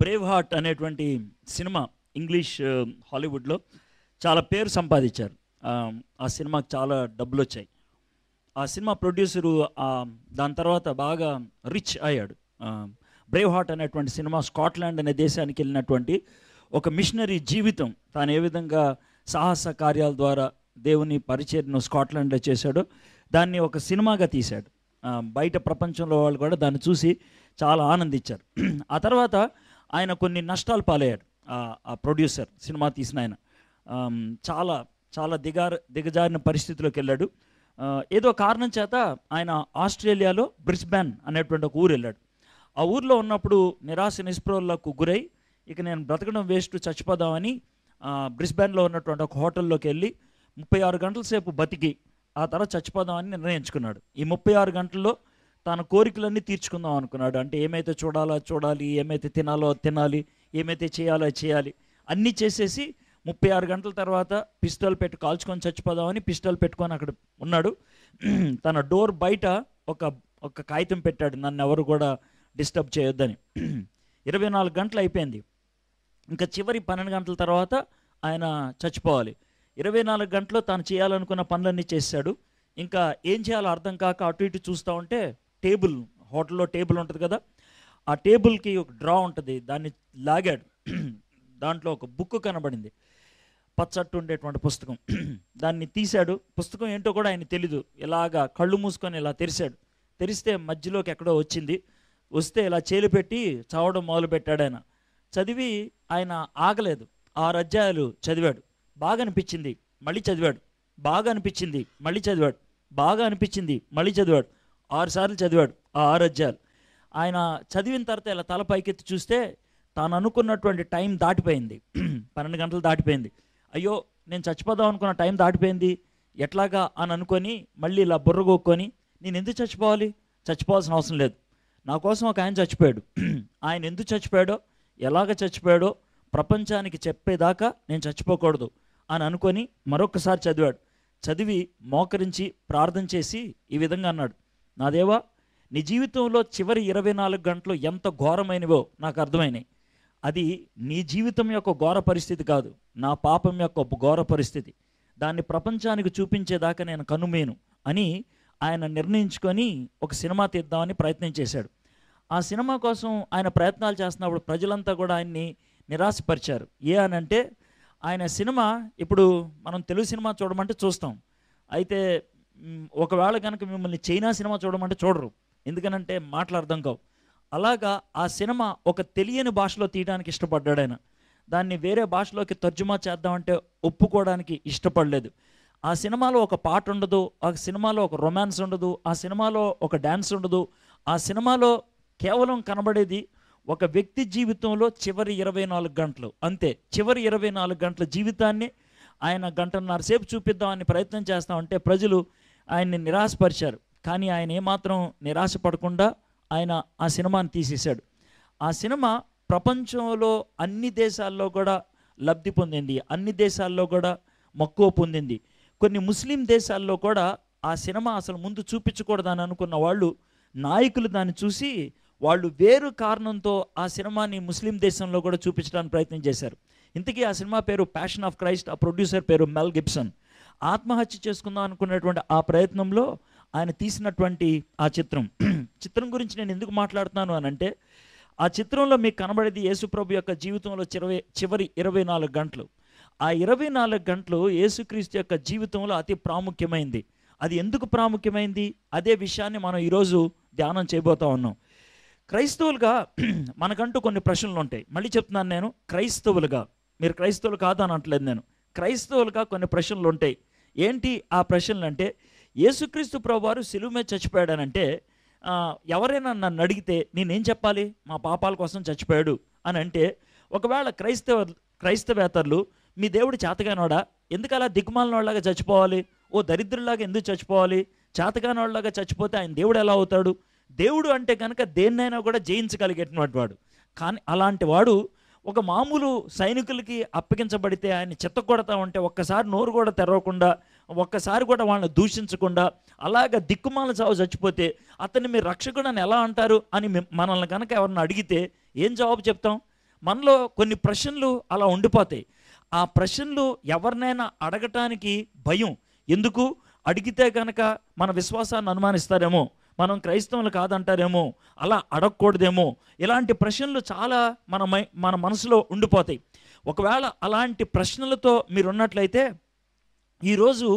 Brave Braveheart అనేటువంటి cinema English హాలీవుడ్లో చాలా పేరు సంపాదించారు ఆ సినిమాకి చాలా డబ్బులు వచ్చాయి ఆ సినిమా ప్రొడ్యూసరు దాని తర్వాత బాగా రిచ్ అయ్యాడు బ్రేవ్ హార్ట్ అనేటువంటి సినిమా స్కాట్లాండ్ అనే దేశానికి వెళ్ళినటువంటి ఒక మిషనరీ జీవితం తాను ఏ విధంగా సాహస కార్యాల ద్వారా దేవుని పరిచయను స్కాట్లాండ్లో చేశాడో దాన్ని ఒక సినిమాగా తీశాడు బయట ప్రపంచంలో వాళ్ళు కూడా దాన్ని చూసి చాలా ఆనందించారు ఆ తర్వాత ఆయన కొన్ని నష్టాలు పాలయ్యాడు ఆ ప్రొడ్యూసర్ సినిమా తీసిన ఆయన చాలా చాలా దిగారు దిగజారిన పరిస్థితిలోకి వెళ్ళాడు ఏదో కారణం చేత ఆయన ఆస్ట్రేలియాలో బ్రిస్బ్యాన్ అనేటువంటి ఒక ఊరు వెళ్ళాడు ఆ ఊర్లో ఉన్నప్పుడు నిరాశ నిస్పృహలకు గురై ఇక నేను బ్రతకడం వేస్ట్ చచ్చిపోదామని బ్రిస్బ్యాన్లో ఉన్నటువంటి ఒక హోటల్లోకి వెళ్ళి ముప్పై ఆరు గంటల సేపు బతికి ఆ తర్వాత చచ్చిపోదామని నిర్ణయించుకున్నాడు ఈ ముప్పై ఆరు గంటల్లో తన కోరికలన్నీ తీర్చుకుందాం అనుకున్నాడు అంటే ఏమైతే చూడాలో చూడాలి ఏమైతే తినాలో తినాలి ఏమైతే చేయాలో చేయాలి అన్నీ చేసేసి ముప్పై ఆరు గంటల తర్వాత పిస్టల్ పెట్టి కాల్చుకొని చచ్చిపోదామని పిస్టల్ పెట్టుకొని అక్కడ ఉన్నాడు తన డోర్ బయట ఒక ఒక కాగితం పెట్టాడు నన్ను ఎవరు కూడా డిస్టర్బ్ చేయొద్దని ఇరవై నాలుగు గంటలు అయిపోయింది ఇంకా చివరి పన్నెండు గంటల తర్వాత ఆయన చచ్చిపోవాలి ఇరవై నాలుగు గంటలు తాను చేయాలనుకున్న పనులన్నీ చేశాడు ఇంకా ఏం చేయాలో అర్థం కాక అటు ఇటు చూస్తూ ఉంటే టేబుల్ హోటల్లో టేబుల్ ఉంటుంది కదా ఆ టేబుల్కి ఒక డ్రా ఉంటుంది దాన్ని లాగాడు దాంట్లో ఒక బుక్ కనబడింది పచ్చట్టు ఉండేటువంటి పుస్తకం దాన్ని తీశాడు పుస్తకం ఏంటో కూడా ఆయన తెలీదు ఇలాగా కళ్ళు మూసుకొని ఇలా తెరిశాడు తెరిస్తే మధ్యలోకి ఎక్కడో వచ్చింది వస్తే ఇలా చేలు పెట్టి చదవడం మొదలుపెట్టాడు ఆయన చదివి ఆయన ఆగలేదు ఆరు అధ్యాయాలు చదివాడు బాగా అనిపించింది మళ్ళీ చదివాడు బాగా అనిపించింది మళ్ళీ చదివాడు బాగా అనిపించింది మళ్ళీ చదివాడు ఆరుసార్లు చదివాడు ఆ ఆరు అధ్యాయాలు ఆయన చదివిన తర్వాత ఇలా తల పైకెత్తి చూస్తే తాను అనుకున్నటువంటి టైం దాటిపోయింది పన్నెండు గంటలు దాటిపోయింది అయ్యో నేను చచ్చిపోదాం అనుకున్న టైం దాటిపోయింది ఎట్లాగా అని అనుకొని మళ్ళీ ఇలా బుర్రగొక్కొని నేను ఎందుకు చచ్చిపోవాలి చచ్చిపోవాల్సిన అవసరం లేదు నా కోసం ఒక ఆయన చచ్చిపోయాడు ఆయన ఎందుకు చచ్చిపోయాడో ఎలాగ చచ్చిపోయాడో ప్రపంచానికి చెప్పేదాకా నేను చచ్చిపోకూడదు అని అనుకొని మరొకసారి చదివాడు చదివి మోకరించి ప్రార్థన చేసి ఈ విధంగా అన్నాడు నా దేవా నీ జీవితంలో చివరి ఇరవై నాలుగు గంటలు ఎంత ఘోరమైనవో నాకు అర్థమైనాయి అది నీ జీవితం యొక్క ఘోర పరిస్థితి కాదు నా పాపం యొక్క ఘోర పరిస్థితి దాన్ని ప్రపంచానికి చూపించేదాకా నేను కనుమేను అని ఆయన నిర్ణయించుకొని ఒక సినిమా తీద్దామని ప్రయత్నం చేశాడు ఆ సినిమా కోసం ఆయన ప్రయత్నాలు చేస్తున్నప్పుడు ప్రజలంతా కూడా ఆయన్ని నిరాశపరిచారు ఏ అని అంటే ఆయన సినిమా ఇప్పుడు మనం తెలుగు సినిమా చూడమంటే చూస్తాం అయితే ఒకవేళ కనుక మిమ్మల్ని చైనా సినిమా చూడమంటే చూడరు ఎందుకనంటే మాటలు అర్థం కావు అలాగా ఆ సినిమా ఒక తెలియని భాషలో తీయడానికి ఇష్టపడ్డాడు ఆయన దాన్ని వేరే భాషలోకి తర్జుమా చేద్దామంటే ఒప్పుకోవడానికి ఇష్టపడలేదు ఆ సినిమాలో ఒక పాట ఉండదు ఆ సినిమాలో ఒక రొమాన్స్ ఉండదు ఆ సినిమాలో ఒక డ్యాన్స్ ఉండదు ఆ సినిమాలో కేవలం కనబడేది ఒక వ్యక్తి జీవితంలో చివరి ఇరవై నాలుగు గంటలు అంతే చివరి ఇరవై నాలుగు గంటల జీవితాన్ని ఆయన గంటన్నరసేపు చూపిద్దామని ప్రయత్నం చేస్తామంటే ప్రజలు ఆయన్ని నిరాశపరిచారు కానీ ఆయన ఏమాత్రం నిరాశపడకుండా ఆయన ఆ సినిమాని తీసేశాడు ఆ సినిమా ప్రపంచంలో అన్ని దేశాల్లో కూడా లబ్ధి పొందింది అన్ని దేశాల్లో కూడా మక్కువ పొందింది కొన్ని ముస్లిం దేశాల్లో కూడా ఆ సినిమా అసలు ముందు చూపించకూడదని అనుకున్న వాళ్ళు నాయకులు దాన్ని చూసి వాళ్ళు వేరు కారణంతో ఆ సినిమాని ముస్లిం దేశంలో కూడా చూపించడానికి ప్రయత్నం చేశారు ఇంతకీ ఆ సినిమా పేరు ప్యాషన్ ఆఫ్ క్రైస్ట్ ఆ ప్రొడ్యూసర్ పేరు మెల్ గిబ్సన్ ఆత్మహత్య చేసుకుందాం అనుకున్నటువంటి ఆ ప్రయత్నంలో ఆయన తీసినటువంటి ఆ చిత్రం చిత్రం గురించి నేను ఎందుకు మాట్లాడుతున్నాను అని అంటే ఆ చిత్రంలో మీకు కనబడేది యేసుప్రభు యొక్క జీవితంలో చిరవై చివరి ఇరవై నాలుగు గంటలు ఆ ఇరవై నాలుగు గంటలు యేసుక్రీస్తు యొక్క జీవితంలో అతి ప్రాముఖ్యమైంది అది ఎందుకు ప్రాముఖ్యమైంది అదే విషయాన్ని మనం ఈరోజు ధ్యానం చేయబోతా ఉన్నాం క్రైస్తవులుగా మనకంటూ కొన్ని ప్రశ్నలు ఉంటాయి మళ్ళీ చెప్తున్నాను నేను క్రైస్తవులుగా మీరు క్రైస్తవులు అని అంటలేదు నేను క్రైస్తవులుగా కొన్ని ప్రశ్నలు ఉంటాయి ఏంటి ఆ ప్రశ్నలు అంటే యేసుక్రీస్తు ప్రభువారు సిలువు మీద చచ్చిపోయాడనంటే ఎవరైనా నన్ను అడిగితే నేనేం చెప్పాలి మా పాపాల కోసం చచ్చిపోయాడు అని అంటే ఒకవేళ క్రైస్తవ క్రైస్తవేతరులు మీ దేవుడు చేతగానోడా ఎందుకు అలా దిగ్మాలనోళ్ళగా చచ్చిపోవాలి ఓ దరిద్రులాగా ఎందుకు చచ్చిపోవాలి చేతగానోళ్ళగా చచ్చిపోతే ఆయన దేవుడు ఎలా అవుతాడు దేవుడు అంటే కనుక దేన్నైనా కూడా జయించగలిగేటువంటి వాడు కానీ అలాంటి వాడు ఒక మామూలు సైనికులకి అప్పగించబడితే ఆయన చెత్త కొడతా ఉంటే ఒక్కసారి నోరు కూడా తెరవకుండా ఒక్కసారి కూడా వాళ్ళని దూషించకుండా అలాగ దిక్కుమాల చావు చచ్చిపోతే అతన్ని మీరు రక్షకుడు అని ఎలా అంటారు అని మనల్ని కనుక ఎవరిని అడిగితే ఏం జవాబు చెప్తాం మనలో కొన్ని ప్రశ్నలు అలా ఉండిపోతాయి ఆ ప్రశ్నలు ఎవరినైనా అడగటానికి భయం ఎందుకు అడిగితే కనుక మన విశ్వాసాన్ని అనుమానిస్తారేమో మనం క్రైస్తవులు కాదంటారేమో అలా అడగకూడదేమో ఇలాంటి ప్రశ్నలు చాలా మన మన మనసులో ఉండిపోతాయి ఒకవేళ అలాంటి ప్రశ్నలతో మీరున్నట్లయితే ఈరోజు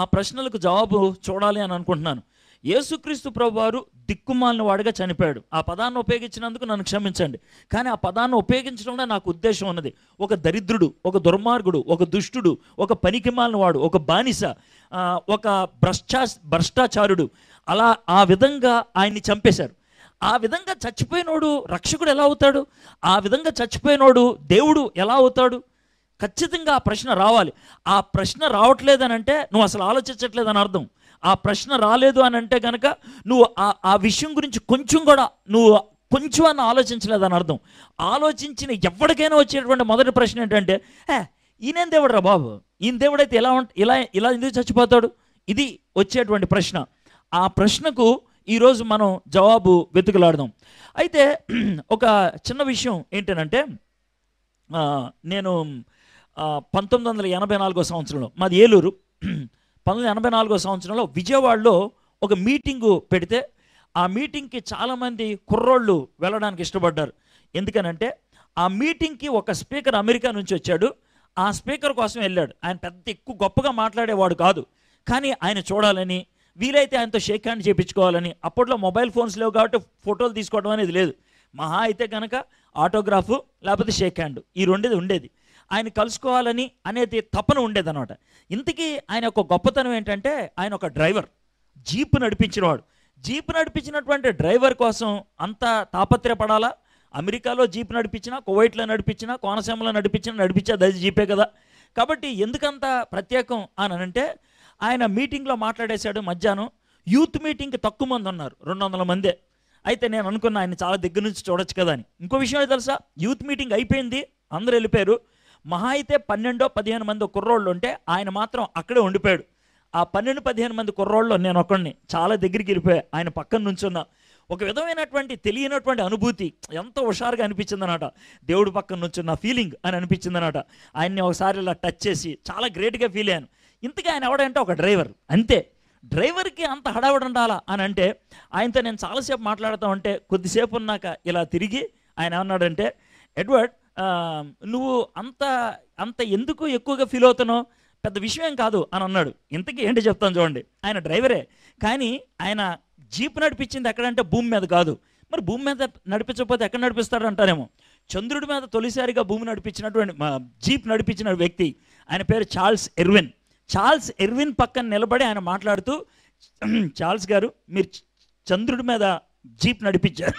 ఆ ప్రశ్నలకు జవాబు చూడాలి అని అనుకుంటున్నాను యేసుక్రీస్తు ప్రభువారు దిక్కుమాలిన వాడిగా చనిపోయాడు ఆ పదాన్ని ఉపయోగించినందుకు నన్ను క్షమించండి కానీ ఆ పదాన్ని ఉపయోగించడంలో నాకు ఉద్దేశం ఉన్నది ఒక దరిద్రుడు ఒక దుర్మార్గుడు ఒక దుష్టుడు ఒక పనికిమాలిన వాడు ఒక బానిస ఒక భ్రష్టా భ్రష్టాచారుడు అలా ఆ విధంగా ఆయన్ని చంపేశారు ఆ విధంగా చచ్చిపోయినోడు రక్షకుడు ఎలా అవుతాడు ఆ విధంగా చచ్చిపోయినోడు దేవుడు ఎలా అవుతాడు ఖచ్చితంగా ఆ ప్రశ్న రావాలి ఆ ప్రశ్న రావట్లేదని అంటే నువ్వు అసలు ఆలోచించట్లేదని అర్థం ఆ ప్రశ్న రాలేదు అని అంటే కనుక నువ్వు ఆ ఆ విషయం గురించి కొంచెం కూడా నువ్వు కొంచెం అన్న ఆలోచించలేదని అర్థం ఆలోచించిన ఎవరికైనా వచ్చేటువంటి మొదటి ప్రశ్న ఏంటంటే ఏ ఈయనేం దేవుడు రా బాబు ఈయన దేవుడైతే ఎలా ఇలా ఇలా ఎందుకు చచ్చిపోతాడు ఇది వచ్చేటువంటి ప్రశ్న ఆ ప్రశ్నకు ఈరోజు మనం జవాబు వెతుకులాడదాం అయితే ఒక చిన్న విషయం ఏంటంటే నేను పంతొమ్మిది వందల ఎనభై నాలుగో సంవత్సరంలో మాది ఏలూరు పంతొమ్మిది ఎనభై నాలుగో సంవత్సరంలో విజయవాడలో ఒక మీటింగు పెడితే ఆ మీటింగ్కి చాలామంది కుర్రోళ్ళు వెళ్ళడానికి ఇష్టపడ్డారు ఎందుకనంటే ఆ మీటింగ్కి ఒక స్పీకర్ అమెరికా నుంచి వచ్చాడు ఆ స్పీకర్ కోసం వెళ్ళాడు ఆయన పెద్ద ఎక్కువ గొప్పగా మాట్లాడేవాడు కాదు కానీ ఆయన చూడాలని వీలైతే ఆయనతో షేక్ హ్యాండ్ చేయించుకోవాలని అప్పట్లో మొబైల్ ఫోన్స్ లేవు కాబట్టి ఫోటోలు తీసుకోవడం అనేది లేదు మహా అయితే కనుక ఆటోగ్రాఫు లేకపోతే షేక్ హ్యాండ్ ఈ రెండేది ఉండేది ఆయన కలుసుకోవాలని అనేది తపన ఉండేదనమాట ఇంతకీ ఆయన ఒక గొప్పతనం ఏంటంటే ఆయన ఒక డ్రైవర్ జీప్ నడిపించినవాడు జీప్ నడిపించినటువంటి డ్రైవర్ కోసం అంత తాపత్రయపడాలా అమెరికాలో జీప్ నడిపించినా కువైట్లో నడిపించినా కోనసీమలో నడిపించినా నడిపించేది అది జీపే కదా కాబట్టి ఎందుకంత ప్రత్యేకం అని అంటే ఆయన మీటింగ్లో మాట్లాడేశాడు మధ్యాహ్నం యూత్ మీటింగ్కి తక్కువ మంది ఉన్నారు రెండు వందల మందే అయితే నేను అనుకున్న ఆయన చాలా దగ్గర నుంచి చూడొచ్చు కదా అని ఇంకో విషయం తెలుసా యూత్ మీటింగ్ అయిపోయింది అందరూ వెళ్ళిపోయారు మహా అయితే పన్నెండో పదిహేను మంది కుర్రోళ్ళు ఉంటే ఆయన మాత్రం అక్కడే ఉండిపోయాడు ఆ పన్నెండు పదిహేను మంది కుర్రోళ్ళు నేను ఒకడిని చాలా దగ్గరికి వెళ్ళిపోయా ఆయన పక్కన నుంచున్నా ఒక విధమైనటువంటి తెలియనటువంటి అనుభూతి ఎంతో హుషారుగా అనిపించిందనమాట దేవుడి పక్కన నుంచి నా ఫీలింగ్ అని అనిపించిందనమాట ఆయన్ని ఒకసారి ఇలా టచ్ చేసి చాలా గ్రేట్గా ఫీల్ అయ్యాను ఇంతగా ఆయన ఎవడంటే ఒక డ్రైవర్ అంతే డ్రైవర్కి అంత హడావిడ ఉండాలా అని అంటే ఆయనతో నేను చాలాసేపు మాట్లాడుతూ ఉంటే కొద్దిసేపు ఉన్నాక ఇలా తిరిగి ఆయన ఏమన్నాడంటే ఎడ్వర్డ్ నువ్వు అంత అంత ఎందుకు ఎక్కువగా ఫీల్ అవుతున్నావు పెద్ద విషయం కాదు అని అన్నాడు ఇంతకీ ఏంటి చెప్తాను చూడండి ఆయన డ్రైవరే కానీ ఆయన జీప్ నడిపించింది ఎక్కడంటే భూమి మీద కాదు మరి భూమి మీద నడిపించకపోతే ఎక్కడ నడిపిస్తాడు అంటారేమో చంద్రుడి మీద తొలిసారిగా భూమి నడిపించినటువంటి జీప్ నడిపించిన వ్యక్తి ఆయన పేరు చార్ల్స్ ఎర్విన్ చార్ల్స్ ఎర్విన్ పక్కన నిలబడి ఆయన మాట్లాడుతూ చార్ల్స్ గారు మీరు చంద్రుడి మీద జీప్ నడిపించారు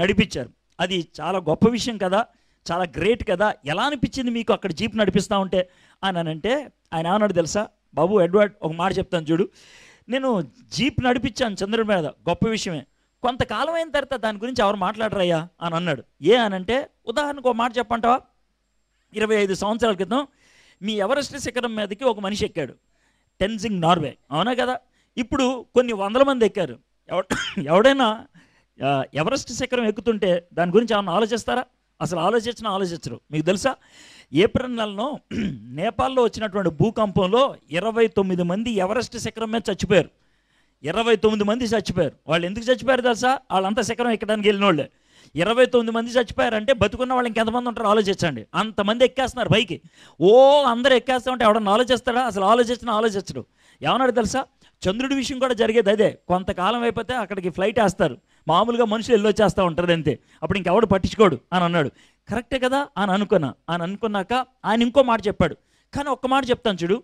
నడిపించారు అది చాలా గొప్ప విషయం కదా చాలా గ్రేట్ కదా ఎలా అనిపించింది మీకు అక్కడ జీప్ నడిపిస్తూ ఉంటే అని అంటే ఆయన ఏమన్నాడు తెలుసా బాబు ఎడ్వర్డ్ ఒక మాట చెప్తాను చూడు నేను జీప్ నడిపించాను చంద్రుడి మీద గొప్ప విషయమే కొంతకాలం అయిన తర్వాత దాని గురించి ఎవరు మాట్లాడరయ్యా అని అన్నాడు ఏ అనంటే ఉదాహరణకు ఒక మాట చెప్పంటావా ఇరవై ఐదు సంవత్సరాల క్రితం మీ ఎవరెస్ట్ శిఖరం మీదకి ఒక మనిషి ఎక్కాడు టెన్జింగ్ నార్వే అవునా కదా ఇప్పుడు కొన్ని వందల మంది ఎక్కారు ఎవడైనా ఎవరెస్ట్ శిఖరం ఎక్కుతుంటే దాని గురించి ఏమన్నా ఆలోచిస్తారా అసలు ఆలోచించిన ఆలోచించరు మీకు తెలుసా ఏప్రిల్ నెలలో నేపాల్లో వచ్చినటువంటి భూకంపంలో ఇరవై తొమ్మిది మంది ఎవరెస్ట్ శిఖరం మీద చచ్చిపోయారు ఇరవై తొమ్మిది మంది చచ్చిపోయారు వాళ్ళు ఎందుకు చచ్చిపోయారు తెలుసా వాళ్ళంతా శిఖరం ఎక్కడానికి వెళ్ళిన వాళ్ళే ఇరవై తొమ్మిది మంది చచ్చిపోయారంటే బతుకున్న వాళ్ళు ఇంకెంతమంది ఉంటారు ఆలోచించండి అంతమంది ఎక్కేస్తున్నారు పైకి ఓ ఎక్కేస్తా ఎక్కేస్తామంటే ఎవడన్నా ఆలోచిస్తాడా అసలు ఆలోచించిన ఆలోచించడు ఏమన్నాడు తెలుసా చంద్రుడి విషయం కూడా జరిగేది అదే కొంతకాలం అయిపోతే అక్కడికి ఫ్లైట్ వేస్తారు మామూలుగా మనుషులు చేస్తూ ఉంటారు అంతే అప్పుడు ఇంకెవడు పట్టించుకోడు అని అన్నాడు కరెక్టే కదా అని అనుకున్నా అని అనుకున్నాక ఆయన ఇంకో మాట చెప్పాడు కానీ ఒక్క మాట చెప్తాను చూడు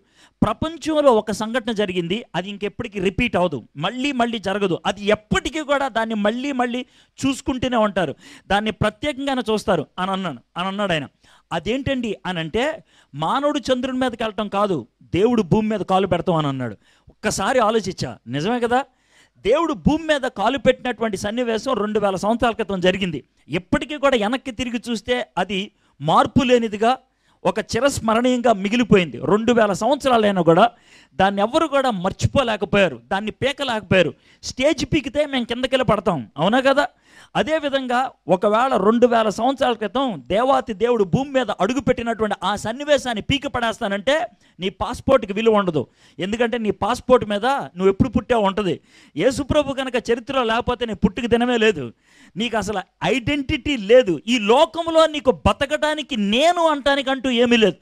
ప్రపంచంలో ఒక సంఘటన జరిగింది అది ఇంకెప్పటికీ రిపీట్ అవ్వదు మళ్ళీ మళ్ళీ జరగదు అది ఎప్పటికీ కూడా దాన్ని మళ్ళీ మళ్ళీ చూసుకుంటూనే ఉంటారు దాన్ని ప్రత్యేకంగానే చూస్తారు అని అన్నాను అని అన్నాడు ఆయన అదేంటండి అని అంటే మానవుడు చంద్రుని మీదకి వెళ్ళటం కాదు దేవుడు భూమి మీద కాలు పెడతాం అని అన్నాడు ఒక్కసారి ఆలోచించా నిజమే కదా దేవుడు భూమి మీద కాలు పెట్టినటువంటి సన్నివేశం రెండు వేల సంవత్సరాల క్రితం జరిగింది ఎప్పటికీ కూడా వెనక్కి తిరిగి చూస్తే అది మార్పు లేనిదిగా ఒక చిరస్మరణీయంగా మిగిలిపోయింది రెండు వేల సంవత్సరాలైనా కూడా దాన్ని ఎవరు కూడా మర్చిపోలేకపోయారు దాన్ని పీకలేకపోయారు స్టేజ్ పీకితే మేము కిందకెళ్ళి పడతాం అవునా కదా అదేవిధంగా ఒకవేళ రెండు వేల సంవత్సరాల క్రితం దేవాతి దేవుడు భూమి మీద అడుగుపెట్టినటువంటి ఆ సన్నివేశాన్ని పీకపడేస్తానంటే పడేస్తానంటే నీ పాస్పోర్ట్కి విలువ ఉండదు ఎందుకంటే నీ పాస్పోర్ట్ మీద నువ్వు ఎప్పుడు పుట్టావు ఉంటుంది యేసుప్రభు కనుక చరిత్రలో లేకపోతే నీ పుట్టుకు దినమే లేదు నీకు అసలు ఐడెంటిటీ లేదు ఈ లోకంలో నీకు బతకడానికి నేను అంటానికంటూ ఏమీ లేదు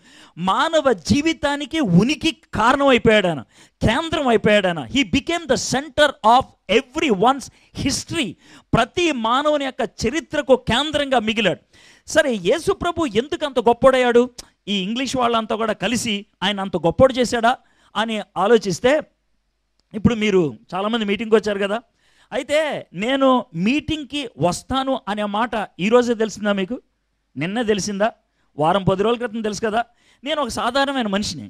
మానవ జీవితానికి ఉనికి కారణం అయిపోయాడాను కేంద్రం అయిపోయాడాను he became the centre of everyone's history ప్రతి మానవుని యొక్క చరిత్రకు కేంద్రంగా మిగిలాడు సరే యేసు ప్రభు ఎందుకు అంత గొప్పోడయ్యాడు ఈ ఇంగ్లీష్ వాళ్ళంతా కూడా కలిసి ఆయన అంత గొప్పోడు చేశాడా అని ఆలోచిస్తే ఇప్పుడు మీరు చాలామంది మీటింగ్కి వచ్చారు కదా అయితే నేను మీటింగ్కి వస్తాను అనే మాట ఈరోజే తెలిసిందా మీకు నిన్న తెలిసిందా వారం పది రోజుల క్రితం తెలుసు కదా నేను ఒక సాధారణమైన మనిషిని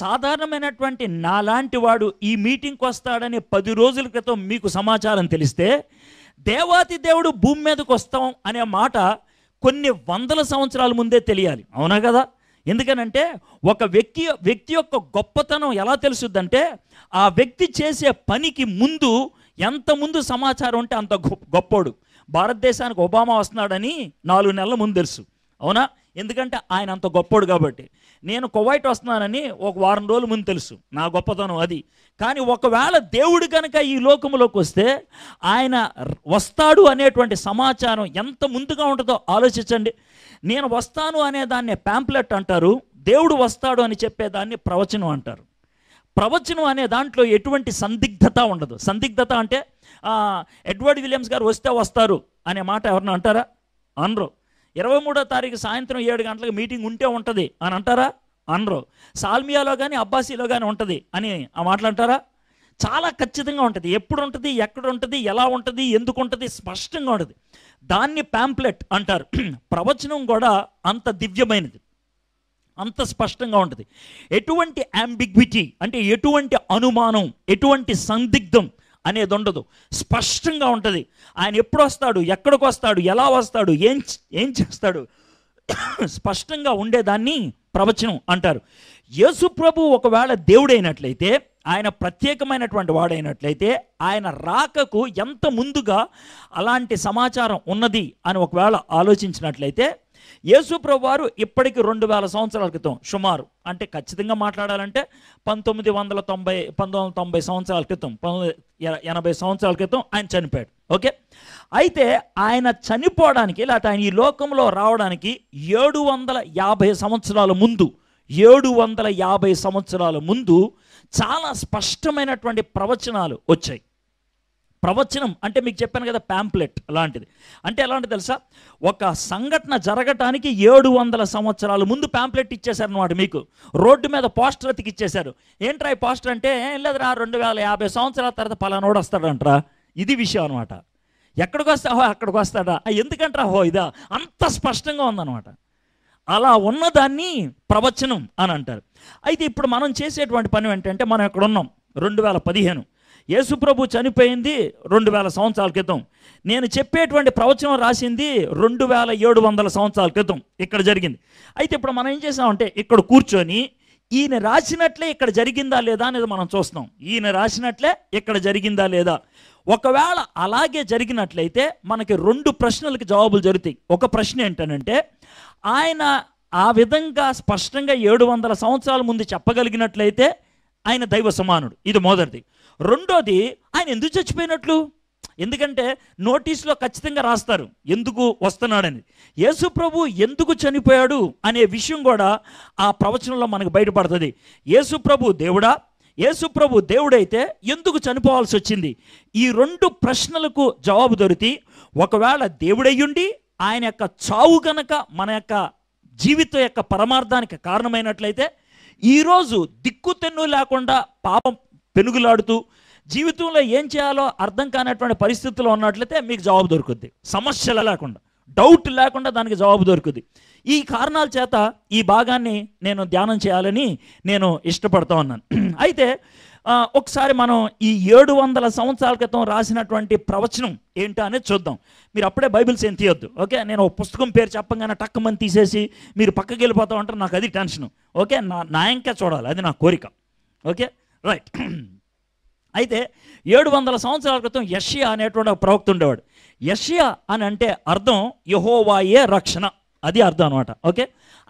సాధారణమైనటువంటి నాలాంటి వాడు ఈ మీటింగ్కి వస్తాడని పది రోజుల క్రితం మీకు సమాచారం తెలిస్తే దేవాతి దేవుడు భూమి మీదకి వస్తాం అనే మాట కొన్ని వందల సంవత్సరాల ముందే తెలియాలి అవునా కదా ఎందుకనంటే ఒక వ్యక్తి వ్యక్తి యొక్క గొప్పతనం ఎలా తెలుసుద్దంటే ఆ వ్యక్తి చేసే పనికి ముందు ఎంత ముందు సమాచారం ఉంటే అంత గొప్ప గొప్పోడు భారతదేశానికి ఒబామా వస్తున్నాడని నాలుగు నెలల ముందు తెలుసు అవునా ఎందుకంటే ఆయన అంత గొప్పోడు కాబట్టి నేను కువైట్ వస్తున్నానని ఒక వారం రోజుల ముందు తెలుసు నా గొప్పతనం అది కానీ ఒకవేళ దేవుడు కనుక ఈ లోకంలోకి వస్తే ఆయన వస్తాడు అనేటువంటి సమాచారం ఎంత ముందుగా ఉంటుందో ఆలోచించండి నేను వస్తాను అనే దాన్ని ప్యాంప్లెట్ అంటారు దేవుడు వస్తాడు అని చెప్పేదాన్ని ప్రవచనం అంటారు ప్రవచనం అనే దాంట్లో ఎటువంటి సందిగ్ధత ఉండదు సందిగ్ధత అంటే ఎడ్వర్డ్ విలియమ్స్ గారు వస్తే వస్తారు అనే మాట ఎవరన్నా అంటారా అనరు ఇరవై మూడో తారీఖు సాయంత్రం ఏడు గంటలకు మీటింగ్ ఉంటే ఉంటుంది అని అంటారా అనరు సాల్మియాలో కానీ అబ్బాసీలో కానీ ఉంటుంది అని ఆ మాటలు అంటారా చాలా ఖచ్చితంగా ఉంటుంది ఎప్పుడు ఉంటుంది ఎక్కడ ఉంటుంది ఎలా ఉంటుంది ఎందుకు ఉంటుంది స్పష్టంగా ఉంటుంది దాన్ని ప్యాంప్లెట్ అంటారు ప్రవచనం కూడా అంత దివ్యమైనది అంత స్పష్టంగా ఉంటుంది ఎటువంటి అంబిగ్విటీ అంటే ఎటువంటి అనుమానం ఎటువంటి సందిగ్ధం అనేది ఉండదు స్పష్టంగా ఉంటుంది ఆయన ఎప్పుడు వస్తాడు ఎక్కడికి వస్తాడు ఎలా వస్తాడు ఏం ఏం చేస్తాడు స్పష్టంగా ఉండేదాన్ని ప్రవచనం అంటారు యేసు ప్రభు ఒకవేళ దేవుడైనట్లయితే ఆయన ప్రత్యేకమైనటువంటి వాడైనట్లయితే ఆయన రాకకు ఎంత ముందుగా అలాంటి సమాచారం ఉన్నది అని ఒకవేళ ఆలోచించినట్లయితే యేసు వారు ఇప్పటికి రెండు వేల సంవత్సరాల క్రితం సుమారు అంటే ఖచ్చితంగా మాట్లాడాలంటే పంతొమ్మిది వందల తొంభై పంతొమ్మిది వందల తొంభై సంవత్సరాల క్రితం పంతొమ్మిది ఎనభై సంవత్సరాల క్రితం ఆయన చనిపోయాడు ఓకే అయితే ఆయన చనిపోవడానికి లేకపోతే ఆయన ఈ లోకంలో రావడానికి ఏడు వందల యాభై సంవత్సరాల ముందు ఏడు వందల యాభై సంవత్సరాల ముందు చాలా స్పష్టమైనటువంటి ప్రవచనాలు వచ్చాయి ప్రవచనం అంటే మీకు చెప్పాను కదా ప్యాంప్లెట్ అలాంటిది అంటే ఎలాంటిది తెలుసా ఒక సంఘటన జరగటానికి ఏడు వందల సంవత్సరాల ముందు ప్యాంప్లెట్ ఇచ్చేశారనమాట మీకు రోడ్డు మీద పోస్టర్ ఇచ్చేశారు ఏంట్రా ఈ పోస్టర్ అంటే ఏం లేదురా రెండు వేల యాభై సంవత్సరాల తర్వాత పలానోడు వస్తాడంట్రా ఇది విషయం అనమాట ఎక్కడికి వస్తా హో అక్కడికి వస్తాడా ఎందుకంట్రా హో ఇదా అంత స్పష్టంగా ఉందన్నమాట అలా ఉన్నదాన్ని ప్రవచనం అని అంటారు అయితే ఇప్పుడు మనం చేసేటువంటి పని ఏంటంటే మనం ఎక్కడ ఉన్నాం రెండు వేల పదిహేను యేసుప్రభు చనిపోయింది రెండు వేల సంవత్సరాల క్రితం నేను చెప్పేటువంటి ప్రవచనం రాసింది రెండు వేల ఏడు వందల సంవత్సరాల క్రితం ఇక్కడ జరిగింది అయితే ఇప్పుడు మనం ఏం చేసామంటే ఇక్కడ కూర్చొని ఈయన రాసినట్లే ఇక్కడ జరిగిందా లేదా అనేది మనం చూస్తున్నాం ఈయన రాసినట్లే ఇక్కడ జరిగిందా లేదా ఒకవేళ అలాగే జరిగినట్లయితే మనకి రెండు ప్రశ్నలకు జవాబులు జరుగుతాయి ఒక ప్రశ్న ఏంటనంటే ఆయన ఆ విధంగా స్పష్టంగా ఏడు వందల సంవత్సరాల ముందు చెప్పగలిగినట్లయితే ఆయన దైవ సమానుడు ఇది మొదటిది రెండోది ఆయన ఎందుకు చచ్చిపోయినట్లు ఎందుకంటే నోటీసులో ఖచ్చితంగా రాస్తారు ఎందుకు వస్తున్నాడని యేసు ప్రభు ఎందుకు చనిపోయాడు అనే విషయం కూడా ఆ ప్రవచనంలో మనకు బయటపడుతుంది యేసు ప్రభు దేవుడా యేసు ప్రభు దేవుడైతే ఎందుకు చనిపోవాల్సి వచ్చింది ఈ రెండు ప్రశ్నలకు జవాబు దొరికి ఒకవేళ దేవుడయ్యుండి ఆయన యొక్క చావు గనక మన యొక్క జీవితం యొక్క పరమార్థానికి కారణమైనట్లయితే ఈరోజు దిక్కు తెన్ను లేకుండా పాపం పెనుగులాడుతూ జీవితంలో ఏం చేయాలో అర్థం కానటువంటి పరిస్థితుల్లో ఉన్నట్లయితే మీకు జవాబు దొరుకుద్ది సమస్యలు లేకుండా డౌట్ లేకుండా దానికి జవాబు దొరుకుద్ది ఈ కారణాల చేత ఈ భాగాన్ని నేను ధ్యానం చేయాలని నేను ఇష్టపడతా ఉన్నాను అయితే ఒకసారి మనం ఈ ఏడు వందల సంవత్సరాల క్రితం రాసినటువంటి ప్రవచనం ఏంటో అనేది చూద్దాం మీరు అప్పుడే బైబిల్స్ ఏం తీయొద్దు ఓకే నేను ఒక పుస్తకం పేరు చెప్పంగానే టక్కమని తీసేసి మీరు పక్కకి వెళ్ళిపోతా ఉంటారు నాకు అది టెన్షన్ ఓకే నా నాయంకే చూడాలి అది నా కోరిక ఓకే రైట్ అయితే ఏడు వందల సంవత్సరాల క్రితం యష్యా అనేటువంటి ఒక ప్రవక్త ఉండేవాడు యష్యా అని అంటే అర్థం యహోవాయే రక్షణ అది అర్థం అనమాట ఓకే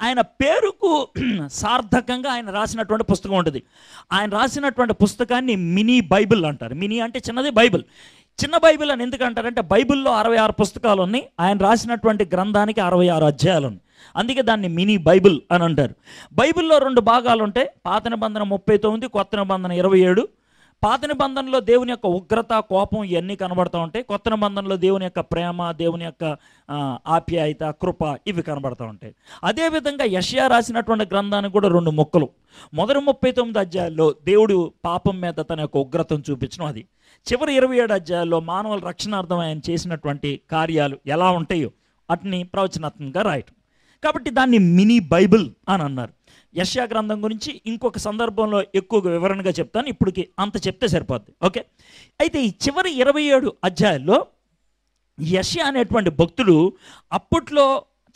ఆయన పేరుకు సార్థకంగా ఆయన రాసినటువంటి పుస్తకం ఉంటుంది ఆయన రాసినటువంటి పుస్తకాన్ని మినీ బైబిల్ అంటారు మినీ అంటే చిన్నది బైబిల్ చిన్న బైబిల్ అని ఎందుకంటారంటే బైబిల్లో అరవై ఆరు పుస్తకాలు ఉన్నాయి ఆయన రాసినటువంటి గ్రంథానికి అరవై ఆరు అధ్యాయాలు ఉన్నాయి అందుకే దాన్ని మినీ బైబిల్ అని అంటారు బైబిల్లో రెండు భాగాలు ఉంటాయి పాత నిబంధన ముప్పై తొమ్మిది కొత్త నిబంధన ఇరవై ఏడు పాత నిబంధనలో దేవుని యొక్క ఉగ్రత కోపం ఇవన్నీ కనబడుతూ ఉంటాయి కొత్త నిబంధనలో దేవుని యొక్క ప్రేమ దేవుని యొక్క ఆప్యాయత కృప ఇవి కనబడుతూ ఉంటాయి అదేవిధంగా యష్యా రాసినటువంటి గ్రంథానికి కూడా రెండు మొక్కలు మొదటి ముప్పై తొమ్మిది అధ్యాయాల్లో దేవుడు పాపం మీద తన యొక్క ఉగ్రతను చూపించడం అది చివరి ఇరవై ఏడు అధ్యాయాల్లో మానవుల రక్షణార్థం ఆయన చేసినటువంటి కార్యాలు ఎలా ఉంటాయో అట్ని ప్రవచనాత్మకంగా రాయటం కాబట్టి దాన్ని మినీ బైబిల్ అని అన్నారు యశ్యా గ్రంథం గురించి ఇంకొక సందర్భంలో ఎక్కువగా వివరణగా చెప్తాను ఇప్పటికి అంత చెప్తే సరిపోద్ది ఓకే అయితే ఈ చివరి ఇరవై ఏడు అధ్యాయాల్లో యష్యా అనేటువంటి భక్తుడు అప్పట్లో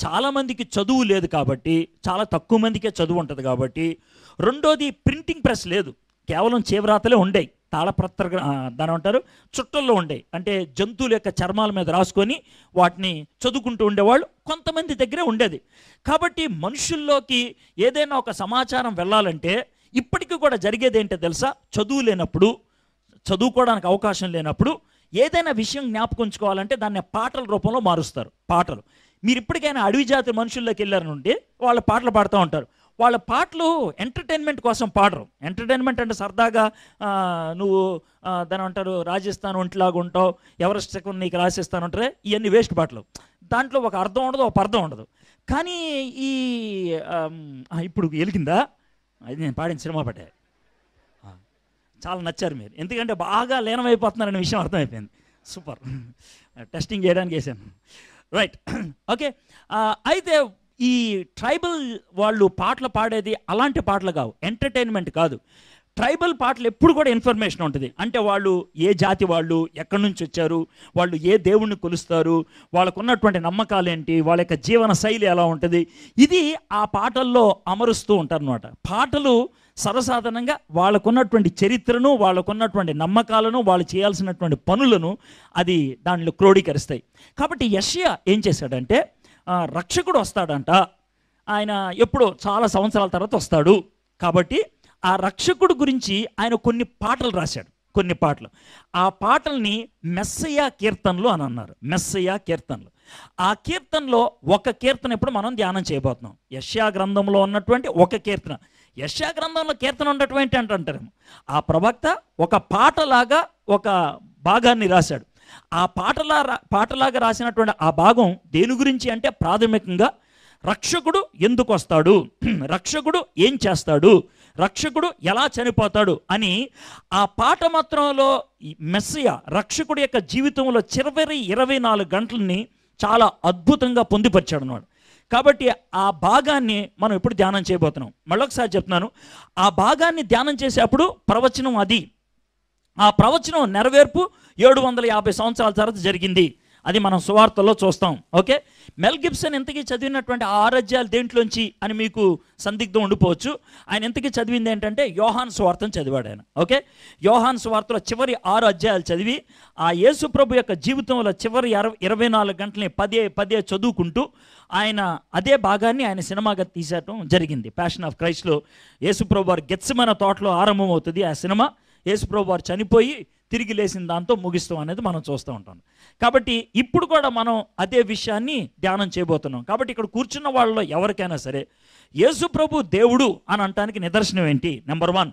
చాలామందికి చదువు లేదు కాబట్టి చాలా తక్కువ మందికే చదువు ఉంటుంది కాబట్టి రెండోది ప్రింటింగ్ ప్రెస్ లేదు కేవలం చేవరాతలే ఉండేవి తాళప్రత్ర దాని అంటారు చుట్టల్లో ఉండే అంటే జంతువుల యొక్క చర్మాల మీద రాసుకొని వాటిని చదువుకుంటూ ఉండేవాళ్ళు కొంతమంది దగ్గరే ఉండేది కాబట్టి మనుషుల్లోకి ఏదైనా ఒక సమాచారం వెళ్ళాలంటే ఇప్పటికీ కూడా జరిగేది ఏంటో తెలుసా చదువు లేనప్పుడు చదువుకోవడానికి అవకాశం లేనప్పుడు ఏదైనా విషయం ఉంచుకోవాలంటే దాన్ని పాటల రూపంలో మారుస్తారు పాటలు మీరు ఇప్పటికైనా అడవి జాతి మనుషుల్లోకి వెళ్ళారనుంటే వాళ్ళు పాటలు పాడుతూ ఉంటారు వాళ్ళ పాటలు ఎంటర్టైన్మెంట్ కోసం పాడరు ఎంటర్టైన్మెంట్ అంటే సరదాగా నువ్వు దాని అంటారు రాజస్థాన్ ఒంటిలాగా ఉంటావు ఎవరెస్ట్ సెకండ్ నీకు రాసిస్తాను అంటారే ఇవన్నీ వేస్ట్ పాటలు దాంట్లో ఒక అర్థం ఉండదు ఒక అర్థం ఉండదు కానీ ఈ ఇప్పుడు ఎలిగిందా అది నేను పాడిన సినిమా పట్టే చాలా నచ్చారు మీరు ఎందుకంటే బాగా లీనమైపోతున్నారనే విషయం అర్థమైపోయింది సూపర్ టెస్టింగ్ చేయడానికి వేసాను రైట్ ఓకే అయితే ఈ ట్రైబల్ వాళ్ళు పాటలు పాడేది అలాంటి పాటలు కావు ఎంటర్టైన్మెంట్ కాదు ట్రైబల్ పాటలు ఎప్పుడు కూడా ఇన్ఫర్మేషన్ ఉంటుంది అంటే వాళ్ళు ఏ జాతి వాళ్ళు ఎక్కడి నుంచి వచ్చారు వాళ్ళు ఏ దేవుణ్ణి కొలుస్తారు వాళ్ళకు ఉన్నటువంటి నమ్మకాలు ఏంటి వాళ్ళ యొక్క జీవన శైలి ఎలా ఉంటుంది ఇది ఆ పాటల్లో అమరుస్తూ ఉంటారనమాట పాటలు సర్వసాధారణంగా వాళ్ళకున్నటువంటి చరిత్రను వాళ్ళకున్నటువంటి నమ్మకాలను వాళ్ళు చేయాల్సినటువంటి పనులను అది దానిలో క్రోడీకరిస్తాయి కాబట్టి యష్యా ఏం చేశాడంటే రక్షకుడు వస్తాడంట ఆయన ఎప్పుడో చాలా సంవత్సరాల తర్వాత వస్తాడు కాబట్టి ఆ రక్షకుడు గురించి ఆయన కొన్ని పాటలు రాశాడు కొన్ని పాటలు ఆ పాటల్ని మెస్సయ్య కీర్తనలు అని అన్నారు మెస్సయ్య కీర్తనలు ఆ కీర్తనలో ఒక కీర్తన ఇప్పుడు మనం ధ్యానం చేయబోతున్నాం యశ్యా గ్రంథంలో ఉన్నటువంటి ఒక కీర్తన యశ్యా గ్రంథంలో కీర్తన ఉన్నటువంటి అంటారేమో ఆ ప్రవక్త ఒక పాటలాగా ఒక భాగాన్ని రాశాడు ఆ పాటలా పాటలాగా రాసినటువంటి ఆ భాగం దేని గురించి అంటే ప్రాథమికంగా రక్షకుడు ఎందుకు వస్తాడు రక్షకుడు ఏం చేస్తాడు రక్షకుడు ఎలా చనిపోతాడు అని ఆ పాట మాత్రంలో మెస్సయ రక్షకుడు యొక్క జీవితంలో చివరి ఇరవై నాలుగు గంటలని చాలా అద్భుతంగా పొందిపరిచాడు అన్నాడు కాబట్టి ఆ భాగాన్ని మనం ఇప్పుడు ధ్యానం చేయబోతున్నాం మళ్ళొకసారి చెప్తున్నాను ఆ భాగాన్ని ధ్యానం చేసేటప్పుడు ప్రవచనం అది ఆ ప్రవచనం నెరవేర్పు ఏడు వందల యాభై సంవత్సరాల తర్వాత జరిగింది అది మనం సువార్తల్లో చూస్తాం ఓకే మెల్ గిబ్సన్ ఇంతకీ చదివినటువంటి ఆ దేంట్లోంచి అని మీకు సందిగ్ధం ఉండిపోవచ్చు ఆయన ఇంతకీ చదివింది ఏంటంటే యోహాన్ స్వార్థం చదివాడు ఆయన ఓకే యోహాన్ స్వార్థలో చివరి ఆరు అధ్యాయాలు చదివి ఆ యేసుప్రభు యొక్క జీవితంలో చివరి ఇరవై నాలుగు గంటలని పదే పదే చదువుకుంటూ ఆయన అదే భాగాన్ని ఆయన సినిమాగా తీసేయటం జరిగింది ప్యాషన్ ఆఫ్ క్రైస్ట్లో యేసుప్రభు వారు గెత్సమైన తోటలో ఆరంభమవుతుంది ఆ సినిమా యేసుప్రభు వారు చనిపోయి తిరిగి లేచిన దాంతో ముగిస్తాం అనేది మనం చూస్తూ ఉంటాం కాబట్టి ఇప్పుడు కూడా మనం అదే విషయాన్ని ధ్యానం చేయబోతున్నాం కాబట్టి ఇక్కడ కూర్చున్న వాళ్ళలో ఎవరికైనా సరే యేసు ప్రభు దేవుడు అని అంటానికి నిదర్శనం ఏంటి నెంబర్ వన్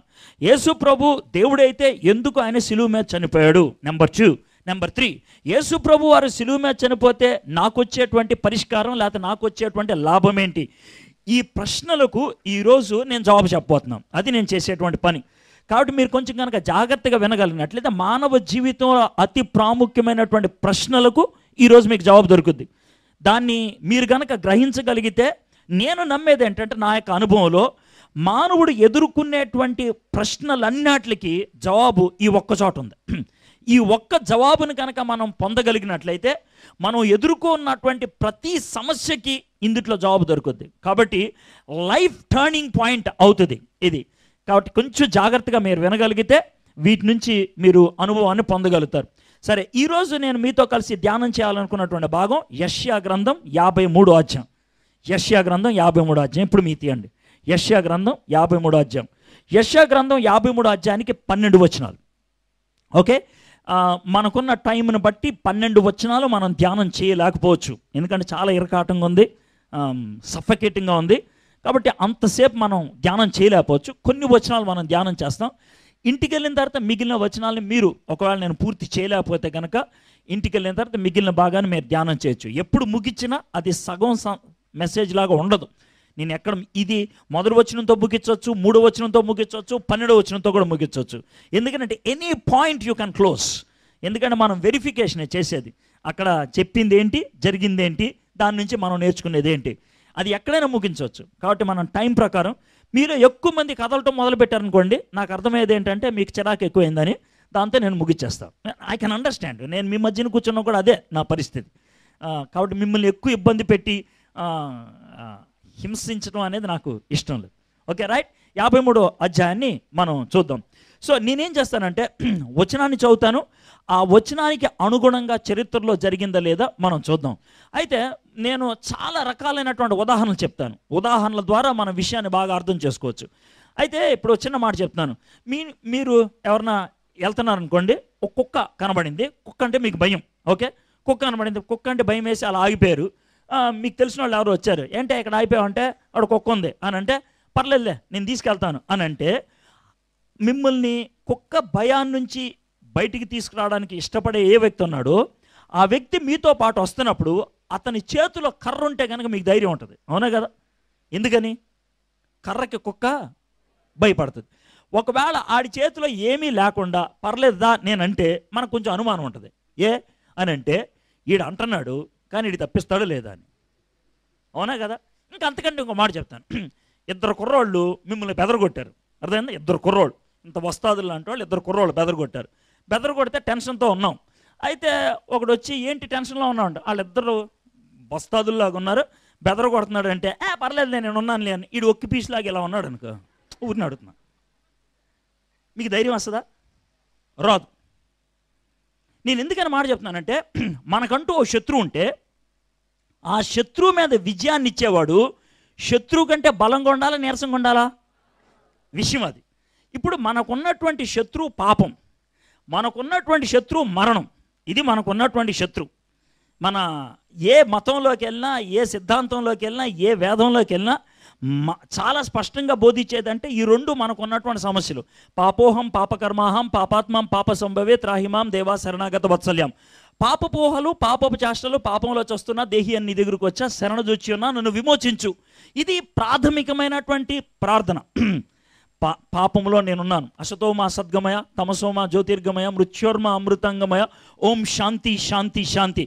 యేసు ప్రభు దేవుడైతే ఎందుకు ఆయన సిలువు మీద చనిపోయాడు నెంబర్ టూ నెంబర్ త్రీ యేసు ప్రభు వారు సిలువు మీద చనిపోతే నాకు వచ్చేటువంటి పరిష్కారం లేకపోతే నాకు వచ్చేటువంటి లాభం ఏంటి ఈ ప్రశ్నలకు ఈరోజు నేను జవాబు చెప్పబోతున్నాను అది నేను చేసేటువంటి పని కాబట్టి మీరు కొంచెం కనుక జాగ్రత్తగా వినగలిగినట్లయితే మానవ జీవితంలో అతి ప్రాముఖ్యమైనటువంటి ప్రశ్నలకు ఈరోజు మీకు జవాబు దొరుకుద్ది దాన్ని మీరు కనుక గ్రహించగలిగితే నేను నమ్మేది ఏంటంటే నా యొక్క అనుభవంలో మానవుడు ఎదుర్కొనేటువంటి ప్రశ్నలన్నిటికి జవాబు ఈ ఒక్కచోట ఉంది ఈ ఒక్క జవాబును కనుక మనం పొందగలిగినట్లయితే మనం ఎదుర్కొన్నటువంటి ప్రతి సమస్యకి ఇందుట్లో జవాబు దొరుకుద్ది కాబట్టి లైఫ్ టర్నింగ్ పాయింట్ అవుతుంది ఇది కాబట్టి కొంచెం జాగ్రత్తగా మీరు వినగలిగితే వీటి నుంచి మీరు అనుభవాన్ని పొందగలుగుతారు సరే ఈరోజు నేను మీతో కలిసి ధ్యానం చేయాలనుకున్నటువంటి భాగం యష్యా గ్రంథం యాభై మూడు అధ్యాయం యష్యా గ్రంథం యాభై మూడు అధ్యాయం ఇప్పుడు మీ తీయండి యష్యా గ్రంథం యాభై మూడు అధ్యాయం యష్యా గ్రంథం యాభై మూడు అధ్యాయానికి పన్నెండు వచనాలు ఓకే మనకున్న టైంను బట్టి పన్నెండు వచనాలు మనం ధ్యానం చేయలేకపోవచ్చు ఎందుకంటే చాలా ఇరకాటంగా ఉంది సఫకేటింగ్గా ఉంది కాబట్టి అంతసేపు మనం ధ్యానం చేయలేకపోవచ్చు కొన్ని వచనాలు మనం ధ్యానం చేస్తాం ఇంటికి వెళ్ళిన తర్వాత మిగిలిన వచనాలని మీరు ఒకవేళ నేను పూర్తి చేయలేకపోతే కనుక ఇంటికి వెళ్ళిన తర్వాత మిగిలిన భాగాన్ని మీరు ధ్యానం చేయొచ్చు ఎప్పుడు ముగించినా అది సగం మెసేజ్ లాగా ఉండదు నేను ఎక్కడ ఇది మొదటి వచనంతో ముగించవచ్చు మూడో వచనంతో ముగించవచ్చు పన్నెండో వచనంతో కూడా ముగించవచ్చు ఎందుకంటే any point you can close ఎందుకంటే మనం వెరిఫికేషన్ చేసేది అక్కడ చెప్పింది ఏంటి జరిగింది ఏంటి దాని నుంచి మనం నేర్చుకునేది ఏంటి అది ఎక్కడైనా ముగించవచ్చు కాబట్టి మనం టైం ప్రకారం మీరు ఎక్కువ మంది కదలటం మొదలు పెట్టారనుకోండి నాకు అర్థమయ్యేది ఏంటంటే మీకు చిరాకు ఎక్కువైందని దాంతో నేను ముగించేస్తాను ఐ కెన్ అండర్స్టాండ్ నేను మీ మధ్యన కూర్చున్న కూడా అదే నా పరిస్థితి కాబట్టి మిమ్మల్ని ఎక్కువ ఇబ్బంది పెట్టి హింసించడం అనేది నాకు ఇష్టం లేదు ఓకే రైట్ యాభై మూడో అధ్యాయాన్ని మనం చూద్దాం సో నేనేం చేస్తానంటే వచనాన్ని చదువుతాను ఆ వచనానికి అనుగుణంగా చరిత్రలో జరిగిందా లేదా మనం చూద్దాం అయితే నేను చాలా రకాలైనటువంటి ఉదాహరణలు చెప్తాను ఉదాహరణల ద్వారా మన విషయాన్ని బాగా అర్థం చేసుకోవచ్చు అయితే ఇప్పుడు చిన్న మాట చెప్తాను మీ మీరు ఎవరన్నా వెళ్తున్నారనుకోండి ఒక కుక్క కనబడింది కుక్క అంటే మీకు భయం ఓకే కుక్క కనబడింది కుక్క అంటే భయం వేసి అలా ఆగిపోయారు మీకు తెలిసిన వాళ్ళు ఎవరు వచ్చారు ఏంటే ఇక్కడ ఆగిపోయావు అంటే అక్కడ కుక్క ఉంది అని అంటే పర్లేదులే నేను తీసుకెళ్తాను అని అంటే మిమ్మల్ని కుక్క భయాన్ని నుంచి బయటికి తీసుకురావడానికి ఇష్టపడే ఏ వ్యక్తి ఉన్నాడో ఆ వ్యక్తి మీతో పాటు వస్తున్నప్పుడు అతని చేతిలో కర్ర ఉంటే కనుక మీకు ధైర్యం ఉంటుంది అవునా కదా ఎందుకని కర్రకి కుక్క భయపడుతుంది ఒకవేళ ఆడి చేతిలో ఏమీ లేకుండా పర్లేదుదా నేనంటే మనకు కొంచెం అనుమానం ఉంటుంది ఏ అని అంటే ఈడు అంటున్నాడు కానీ ఈడు తప్పిస్తాడు లేదా అని అవునా కదా ఇంకా అంతకంటే ఇంకో మాట చెప్తాను ఇద్దరు కుర్రోళ్ళు మిమ్మల్ని బెదరగొట్టారు అర్థమైందా ఇద్దరు కుర్రోళ్ళు ఇంత వస్తాదులు లాంటి వాళ్ళు ఇద్దరు కుర్రోళ్ళు బెదరగొట్టారు బెదరగొడితే టెన్షన్తో ఉన్నాం అయితే ఒకడు వచ్చి ఏంటి టెన్షన్లో ఉన్నామంట వాళ్ళిద్దరు వస్తాదుల్లాగా ఉన్నారు బెదర కొడుతున్నాడు అంటే ఏ పర్లేదు నేను ఉన్నాను లేని ఈడు పీస్ లాగా ఇలా ఉన్నాడు అనుకో ఊరిని అడుగుతున్నా మీకు ధైర్యం వస్తుందా రాదు నేను ఎందుకని మాట చెప్తున్నానంటే మనకంటూ ఓ శత్రువు ఉంటే ఆ శత్రువు మీద విజయాన్ని ఇచ్చేవాడు శత్రువు కంటే బలంగా ఉండాలా నీరసంగా ఉండాలా విషయం అది ఇప్పుడు మనకున్నటువంటి శత్రువు పాపం మనకున్నటువంటి శత్రువు మరణం ఇది మనకున్నటువంటి శత్రువు మన ఏ మతంలోకి వెళ్ళినా ఏ సిద్ధాంతంలోకి వెళ్ళినా ఏ వేదంలోకి వెళ్ళినా చాలా స్పష్టంగా బోధించేదంటే ఈ రెండు మనకు ఉన్నటువంటి సమస్యలు పాపోహం పాపకర్మాహం పాపాత్మం పాప సంభవే త్రాహిమాం దేవా శరణాగత వత్సల్యం పాపపోహలు పాపపు చేష్టలు పాపంలో చస్తున్నా దేహి అని నీ దగ్గరకు వచ్చా శరణజొచ్చి ఉన్నా నన్ను విమోచించు ఇది ప్రాథమికమైనటువంటి ప్రార్థన పా పాపంలో నేనున్నాను అశతోమ సద్గమయ తమసోమ జ్యోతిర్గమయ మృత్యోర్మ అమృతంగమయ ఓం శాంతి శాంతి శాంతి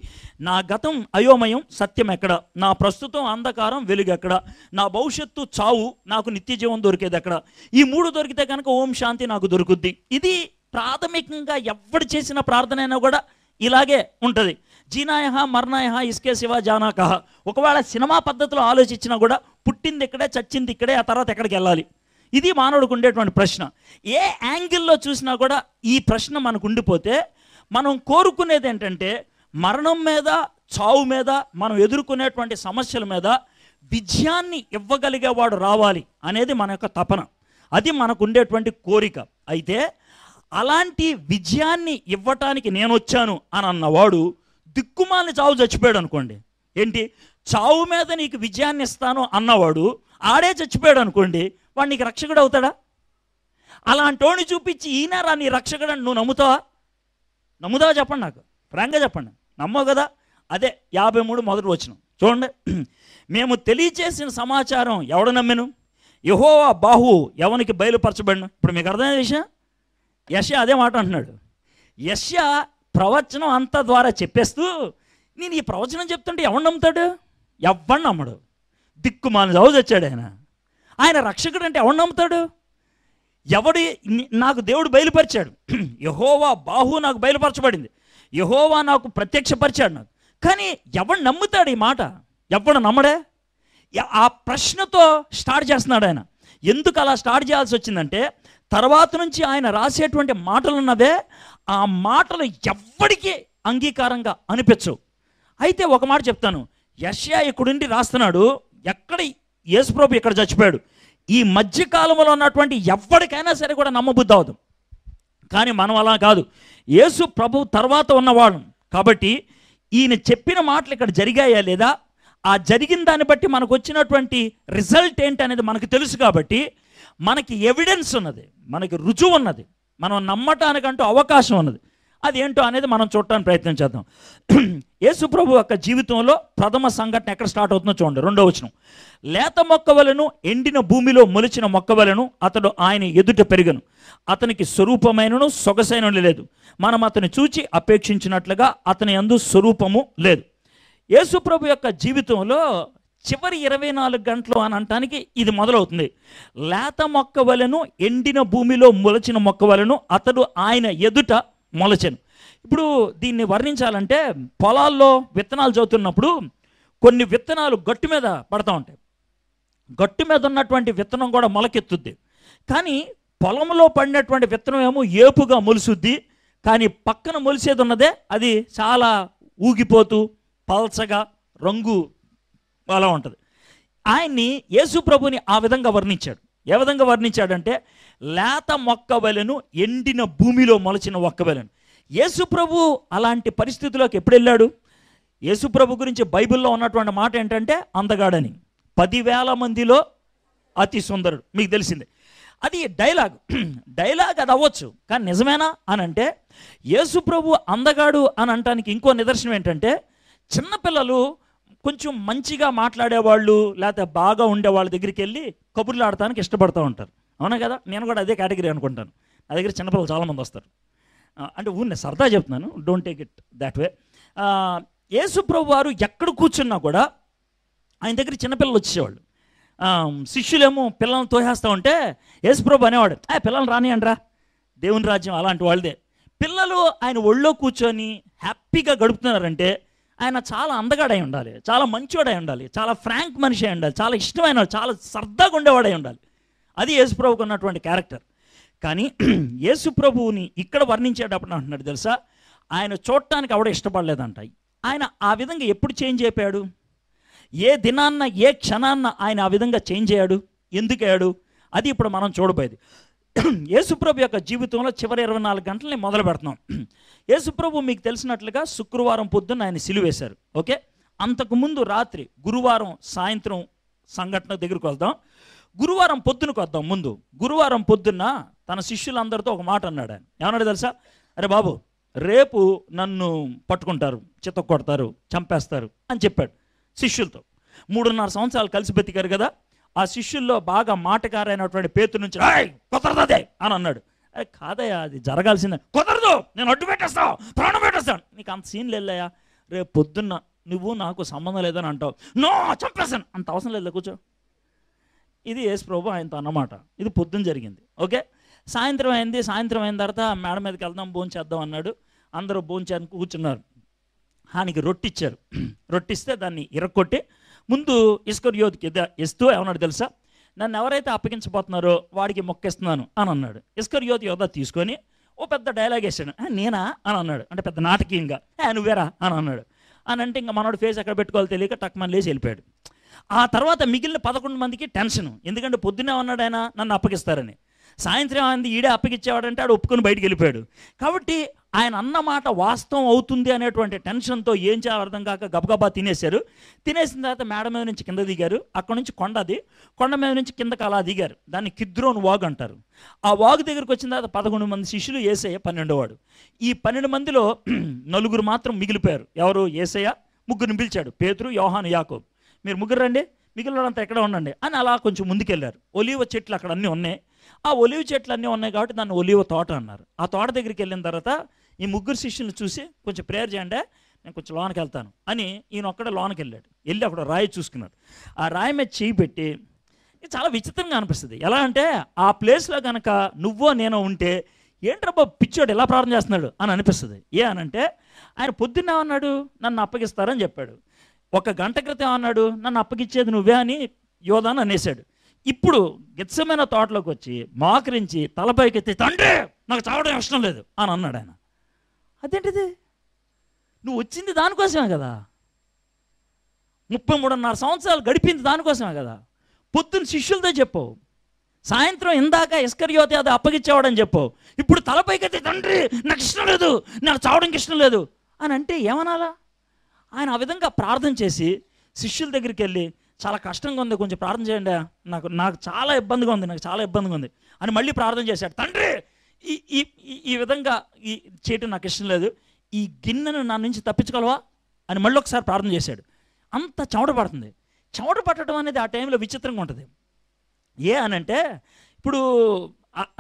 నా గతం అయోమయం సత్యం ఎక్కడ నా ప్రస్తుతం అంధకారం వెలుగు ఎక్కడ నా భవిష్యత్తు చావు నాకు నిత్య జీవం దొరికేది ఎక్కడ ఈ మూడు దొరికితే కనుక ఓం శాంతి నాకు దొరుకుద్ది ఇది ప్రాథమికంగా ఎవడు చేసిన ప్రార్థన అయినా కూడా ఇలాగే ఉంటుంది జీనాయ మరణాయ ఇస్కే శివ జానాకహ ఒకవేళ సినిమా పద్ధతిలో ఆలోచించినా కూడా పుట్టింది ఇక్కడే చచ్చింది ఇక్కడే ఆ తర్వాత ఎక్కడికి వెళ్ళాలి ఇది మానవుడికి ఉండేటువంటి ప్రశ్న ఏ యాంగిల్లో చూసినా కూడా ఈ ప్రశ్న మనకు ఉండిపోతే మనం కోరుకునేది ఏంటంటే మరణం మీద చావు మీద మనం ఎదుర్కొనేటువంటి సమస్యల మీద విజయాన్ని ఇవ్వగలిగేవాడు రావాలి అనేది మన యొక్క తపన అది మనకు ఉండేటువంటి కోరిక అయితే అలాంటి విజయాన్ని ఇవ్వటానికి నేను వచ్చాను అని అన్నవాడు దిక్కుమాలిన చావు చచ్చిపోయాడు అనుకోండి ఏంటి చావు మీద నీకు విజయాన్ని ఇస్తాను అన్నవాడు ఆడే చచ్చిపోయాడు అనుకోండి వాడు నీకు రక్షకుడు అవుతాడా అలాంటోని చూపించి ఈయన రా నీ రక్షకుడు అని నువ్వు నమ్ముతావా నమ్ముతావా చెప్పండి నాకు ఫ్రాంక్గా చెప్పండి నమ్మవు కదా అదే యాభై మూడు మొదటి వచ్చిన చూడండి మేము తెలియచేసిన సమాచారం ఎవడు నమ్మెను యహోవా బాహు ఎవనికి బయలుపరచబడిను ఇప్పుడు మీకు అర్థమైన విషయం యశ అదే మాట అంటున్నాడు యశ ప్రవచనం అంతా ద్వారా చెప్పేస్తూ నేను ఈ ప్రవచనం చెప్తుంటే ఎవడు నమ్ముతాడు ఎవ్వడు నమ్మడు మాను చదువు తెచ్చాడు ఆయన ఆయన రక్షకుడు అంటే ఎవడు నమ్ముతాడు ఎవడు నాకు దేవుడు బయలుపరిచాడు యహోవా బాహు నాకు బయలుపరచబడింది యహోవా నాకు ప్రత్యక్షపరిచాడు నాకు కానీ ఎవడు నమ్ముతాడు ఈ మాట ఎవడు నమ్మడే ఆ ప్రశ్నతో స్టార్ట్ చేస్తున్నాడు ఆయన ఎందుకు అలా స్టార్ట్ చేయాల్సి వచ్చిందంటే తర్వాత నుంచి ఆయన రాసేటువంటి మాటలు ఉన్నదే ఆ మాటలు ఎవ్వడికి అంగీకారంగా అనిపించవు అయితే ఒక మాట చెప్తాను యశ్యా ఇక్కడుండి రాస్తున్నాడు ఎక్కడ యేసుప్రభు ఇక్కడ చచ్చిపోయాడు ఈ మధ్య కాలంలో ఉన్నటువంటి ఎవరికైనా సరే కూడా నమ్మబుద్ధి అవదు కానీ మనం అలా కాదు యేసు ప్రభు తర్వాత ఉన్నవాడు కాబట్టి ఈయన చెప్పిన మాటలు ఇక్కడ జరిగాయా లేదా ఆ జరిగిన దాన్ని బట్టి మనకు వచ్చినటువంటి రిజల్ట్ ఏంటి అనేది మనకు తెలుసు కాబట్టి మనకి ఎవిడెన్స్ ఉన్నది మనకి రుజువు ఉన్నది మనం నమ్మటానికంటూ అవకాశం ఉన్నది అది ఏంటో అనేది మనం చూడటానికి ప్రయత్నం చేద్దాం ప్రభు యొక్క జీవితంలో ప్రథమ సంఘటన ఎక్కడ స్టార్ట్ అవుతుందో చూడండి రెండో వచనం లేత మొక్కవలను ఎండిన భూమిలో మొలిచిన మొక్కవలను అతడు ఆయన ఎదుట పెరిగను అతనికి స్వరూపమైనను సొగసైన లేదు మనం అతను చూచి అపేక్షించినట్లుగా అతని అందు స్వరూపము లేదు ప్రభు యొక్క జీవితంలో చివరి ఇరవై నాలుగు గంటలు అని అనటానికి ఇది మొదలవుతుంది లేత మొక్క వలను ఎండిన భూమిలో మొలచిన మొక్క వలను అతడు ఆయన ఎదుట మొలచెను ఇప్పుడు దీన్ని వర్ణించాలంటే పొలాల్లో విత్తనాలు చదువుతున్నప్పుడు కొన్ని విత్తనాలు గట్టు మీద పడతా ఉంటాయి గట్టు మీద ఉన్నటువంటి విత్తనం కూడా మొలకెత్తుద్ది కానీ పొలంలో పడినటువంటి విత్తనం ఏమో ఏపుగా మొలుసుద్ది కానీ పక్కన మొలిసేది ఉన్నదే అది చాలా ఊగిపోతూ పల్చగా రంగు అలా ఉంటుంది ఆయన్ని యేసు ప్రభుని ఆ విధంగా వర్ణించాడు ఏ విధంగా వర్ణించాడంటే లేత మొక్క వెలను ఎండిన భూమిలో మొలచిన ఒక్క వలెను యేసుప్రభు అలాంటి పరిస్థితిలోకి ఎప్పుడు వెళ్ళాడు యేసుప్రభు గురించి బైబిల్లో ఉన్నటువంటి మాట ఏంటంటే అందగాడని పదివేల మందిలో అతి సుందరుడు మీకు తెలిసిందే అది డైలాగ్ డైలాగ్ అది అవ్వచ్చు కానీ నిజమేనా అని అంటే యేసుప్రభు అందగాడు అని అంటానికి ఇంకో నిదర్శనం ఏంటంటే చిన్నపిల్లలు కొంచెం మంచిగా మాట్లాడేవాళ్ళు లేకపోతే బాగా ఉండే వాళ్ళ దగ్గరికి వెళ్ళి కబుర్లు ఆడటానికి ఇష్టపడుతూ ఉంటారు అవునా కదా నేను కూడా అదే కేటగిరీ అనుకుంటాను నా దగ్గర చిన్నపిల్లలు చాలామంది వస్తారు అంటే ఊరిని సరదా చెప్తున్నాను don't take it that way యేసుప్రభు వారు ఎక్కడ కూర్చున్నా కూడా ఆయన దగ్గర చిన్నపిల్లలు వచ్చేవాళ్ళు శిష్యులేమో పిల్లలను తోసేస్తూ ఉంటే యేసుప్రభు అనేవాడు ఆ పిల్లలు రాని అండ్రా దేవుని రాజ్యం అలాంటి వాళ్ళదే పిల్లలు ఆయన ఒళ్ళో కూర్చొని హ్యాపీగా గడుపుతున్నారంటే ఆయన చాలా అందగాడై ఉండాలి చాలా మంచివాడై ఉండాలి చాలా ఫ్రాంక్ మనిషి అయి ఉండాలి చాలా ఇష్టమైన చాలా సరదాగా ఉండేవాడై ఉండాలి అది యేసుప్రభుకు ఉన్నటువంటి క్యారెక్టర్ కానీ యేసుప్రభువుని ఇక్కడ వర్ణించేటప్పుడు అంటున్నాడు తెలుసా ఆయన చూడటానికి ఆవిడ ఇష్టపడలేదంట ఆయన ఆ విధంగా ఎప్పుడు చేంజ్ అయిపోయాడు ఏ దినాన్న ఏ క్షణాన్న ఆయన ఆ విధంగా చేంజ్ అయ్యాడు ఎందుకు అయ్యాడు అది ఇప్పుడు మనం చూడబోయేది యేసుప్రభు యొక్క జీవితంలో చివరి ఇరవై నాలుగు గంటలని మొదలు పెడుతున్నాం యేసుప్రభు మీకు తెలిసినట్లుగా శుక్రవారం పొద్దున్న ఆయన సిలువేశారు ఓకే అంతకుముందు రాత్రి గురువారం సాయంత్రం సంఘటన దగ్గరికి వద్దాం గురువారం పొద్దునకు వద్దాం ముందు గురువారం పొద్దున్న తన శిష్యులందరితో ఒక మాట అన్నాడు ఆయన ఏమన్నాడు తెలుసా అరే బాబు రేపు నన్ను పట్టుకుంటారు చిత్త కొడతారు చంపేస్తారు అని చెప్పాడు శిష్యులతో మూడున్నర సంవత్సరాలు కలిసి బతికారు కదా ఆ శిష్యుల్లో బాగా మాటకారైనటువంటి పేతు నుంచి కుదరదే అని అన్నాడు అరే కాదయ్యా అది జరగాల్సిందే కుదరదు నేను అడ్డు పెట్టేస్తావు ప్రాణం పెట్టేస్తాను నీకు అంత సీన్లు వెళ్ళాయా రేపు పొద్దున్న నువ్వు నాకు సంబంధం లేదని అంటావు నో చంపేస్తాను అంత అవసరం లేదు కూర్చో ఇది ఏసు ప్రభు ఆయనతో అన్నమాట ఇది పొద్దున్న జరిగింది ఓకే సాయంత్రం అయింది సాయంత్రం అయిన తర్వాత మేడం మీదకి వెళ్దాం భోజనం చేద్దాం అన్నాడు అందరూ భోజనం చేయడానికి కూర్చున్నారు ఆయనకి రొట్టిచ్చారు రొట్టిస్తే దాన్ని ఇరక్కొట్టి ముందు ఇస్కర్యోద్కి ఇస్తూ ఏమన్నాడు తెలుసా నన్ను ఎవరైతే అప్పగించబోతున్నారో వాడికి మొక్కిస్తున్నాను అని అన్నాడు ఇస్కర్యోత్ యోధ తీసుకొని ఓ పెద్ద డైలాగ్ వేసాడు నేనా అని అన్నాడు అంటే పెద్ద నాటకీయంగా నువ్వేరా అని అన్నాడు అని అంటే ఇంకా మనోడు ఫేస్ ఎక్కడ పెట్టుకోవాలి తెలియక టక్మని లేచి వెళ్ళిపోయాడు ఆ తర్వాత మిగిలిన పదకొండు మందికి టెన్షన్ ఎందుకంటే పొద్దునే ఉన్నాడు ఆయన నన్ను అప్పగిస్తారని సాయంత్రం ఆయన ఈడే అప్పగిచ్చేవాడంటే ఆడు ఒప్పుకొని బయటికి వెళ్ళిపోయాడు కాబట్టి ఆయన అన్నమాట వాస్తవం అవుతుంది అనేటువంటి టెన్షన్తో ఏం చేయాలి అర్థం కాక గబగబా తినేశారు తినేసిన తర్వాత మేడ మీద నుంచి కింద దిగారు అక్కడ నుంచి కొండ అది కొండ మీద నుంచి కిందకి అలా దిగారు దాన్ని కిద్రోన్ వాగ్ అంటారు ఆ వాగు దగ్గరికి వచ్చిన తర్వాత పదకొండు మంది శిష్యులు ఏసయ్య పన్నెండోవాడు ఈ పన్నెండు మందిలో నలుగురు మాత్రం మిగిలిపోయారు ఎవరు ఏసయ్య ముగ్గురిని పిలిచాడు పేతురు యోహాను యాకోబ్ మీరు ముగ్గురు రండి మిగిలినంత ఎక్కడ ఉండండి అని అలా కొంచెం ముందుకెళ్ళారు ఒలివ చెట్లు అక్కడ అన్నీ ఉన్నాయి ఆ ఒలివ చెట్లు అన్నీ ఉన్నాయి కాబట్టి దాన్ని ఒలివ తోట అన్నారు ఆ తోట దగ్గరికి వెళ్ళిన తర్వాత ఈ ముగ్గురు శిష్యులను చూసి కొంచెం ప్రేయర్ చేయండి నేను కొంచెం లోనకి వెళ్తాను అని ఈయన ఒక్కడ లోనకి వెళ్ళాడు వెళ్ళి అక్కడ రాయి చూసుకున్నాడు ఆ రాయి మీద చేయి పెట్టి చాలా విచిత్రంగా అనిపిస్తుంది ఎలా అంటే ఆ ప్లేస్లో కనుక నువ్వో నేనో ఉంటే ఏంట్రబ్బా పిచ్చోడు ఎలా ప్రార్థన చేస్తున్నాడు అని అనిపిస్తుంది ఏ అనంటే ఆయన పొద్దున్న అన్నాడు నన్ను అప్పగిస్తారని చెప్పాడు ఒక గంట క్రితం అన్నాడు నన్ను అప్పగిచ్చేది నువ్వే అని యోధాన్ అనేశాడు ఇప్పుడు గిత్సమైన తోటలోకి వచ్చి తలపైకి ఎత్తి తండ్రి నాకు చావడం ఇష్టం లేదు అని అన్నాడు ఆయన అదేంటిది నువ్వు వచ్చింది దానికోసమే కదా ముప్పై మూడున్నర సంవత్సరాలు గడిపింది దానికోసమే కదా పొద్దున్న శిష్యులతో చెప్పవు సాయంత్రం ఇందాక ఇస్కర్యోతి అది అప్పగిచ్చేవాడని చెప్పు ఇప్పుడు తలపైకైతే తండ్రి నాకు ఇష్టం లేదు నాకు చావడం ఇష్టం లేదు అని అంటే ఏమనాలా ఆయన ఆ విధంగా ప్రార్థన చేసి శిష్యుల దగ్గరికి వెళ్ళి చాలా కష్టంగా ఉంది కొంచెం ప్రార్థన చేయండి నాకు నాకు చాలా ఇబ్బందిగా ఉంది నాకు చాలా ఇబ్బందిగా ఉంది అని మళ్ళీ ప్రార్థన చేశాడు తండ్రి ఈ ఈ ఈ విధంగా ఈ చేయటం నాకు ఇష్టం లేదు ఈ గిన్నెను నా నుంచి తప్పించగలవా అని మళ్ళీ ఒకసారి ప్రార్థన చేశాడు అంత చెమట పడుతుంది చెమట పట్టడం అనేది ఆ టైంలో విచిత్రంగా ఉంటుంది ఏ అనంటే ఇప్పుడు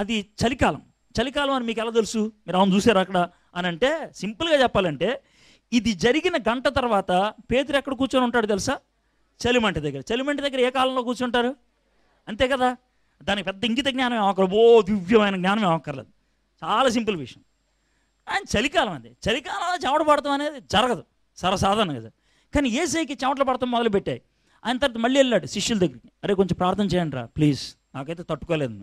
అది చలికాలం చలికాలం అని మీకు ఎలా తెలుసు మీరు అవును చూసారు అక్కడ అని అంటే సింపుల్గా చెప్పాలంటే ఇది జరిగిన గంట తర్వాత పేదరు ఎక్కడ కూర్చొని ఉంటాడు తెలుసా చలిమంట దగ్గర చలిమంట దగ్గర ఏ కాలంలో కూర్చుంటారు అంతే కదా దానికి పెద్ద ఇంగిత జ్ఞానం ఏమక్కర్లేదు ఓ దివ్యమైన జ్ఞానం ఏమక్కర్లేదు చాలా సింపుల్ విషయం అండ్ చలికాలం అది చలికాలంలో చెమట పడతాం అనేది జరగదు సరసాధారణ కదా కానీ ఏసైకి చెమటలు పడతాం మొదలుపెట్టాయి ఆయన తర్వాత మళ్ళీ వెళ్ళాడు శిష్యుల దగ్గరికి అరే కొంచెం ప్రార్థన చేయండి రా ప్లీజ్ నాకైతే తట్టుకోలేదు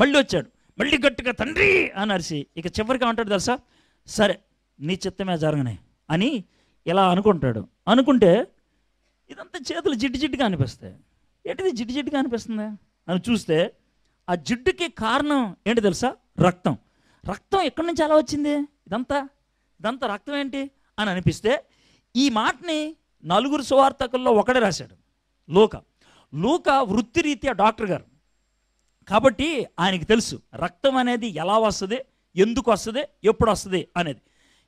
మళ్ళీ వచ్చాడు మళ్ళీ గట్టిగా తండ్రి అని అరిసి ఇక చివరికి ఏమంటాడు తెలుసా సరే నీ చిత్తమే జరగనే అని ఇలా అనుకుంటాడు అనుకుంటే ఇదంతా చేతులు జిడ్డు జిడ్డుగా అనిపిస్తాయి ఏంటిది జిడ్డు జిడ్డుగా అనిపిస్తుంది అని చూస్తే ఆ జిడ్డుకి కారణం ఏంటి తెలుసా రక్తం రక్తం ఎక్కడి నుంచి అలా వచ్చింది ఇదంతా ఇదంతా రక్తం ఏంటి అని అనిపిస్తే ఈ మాటని నలుగురు సువార్తకుల్లో ఒకడే రాశాడు లోక లోక వృత్తిరీత్యా డాక్టర్ గారు కాబట్టి ఆయనకి తెలుసు రక్తం అనేది ఎలా వస్తుంది ఎందుకు వస్తుంది ఎప్పుడు వస్తుంది అనేది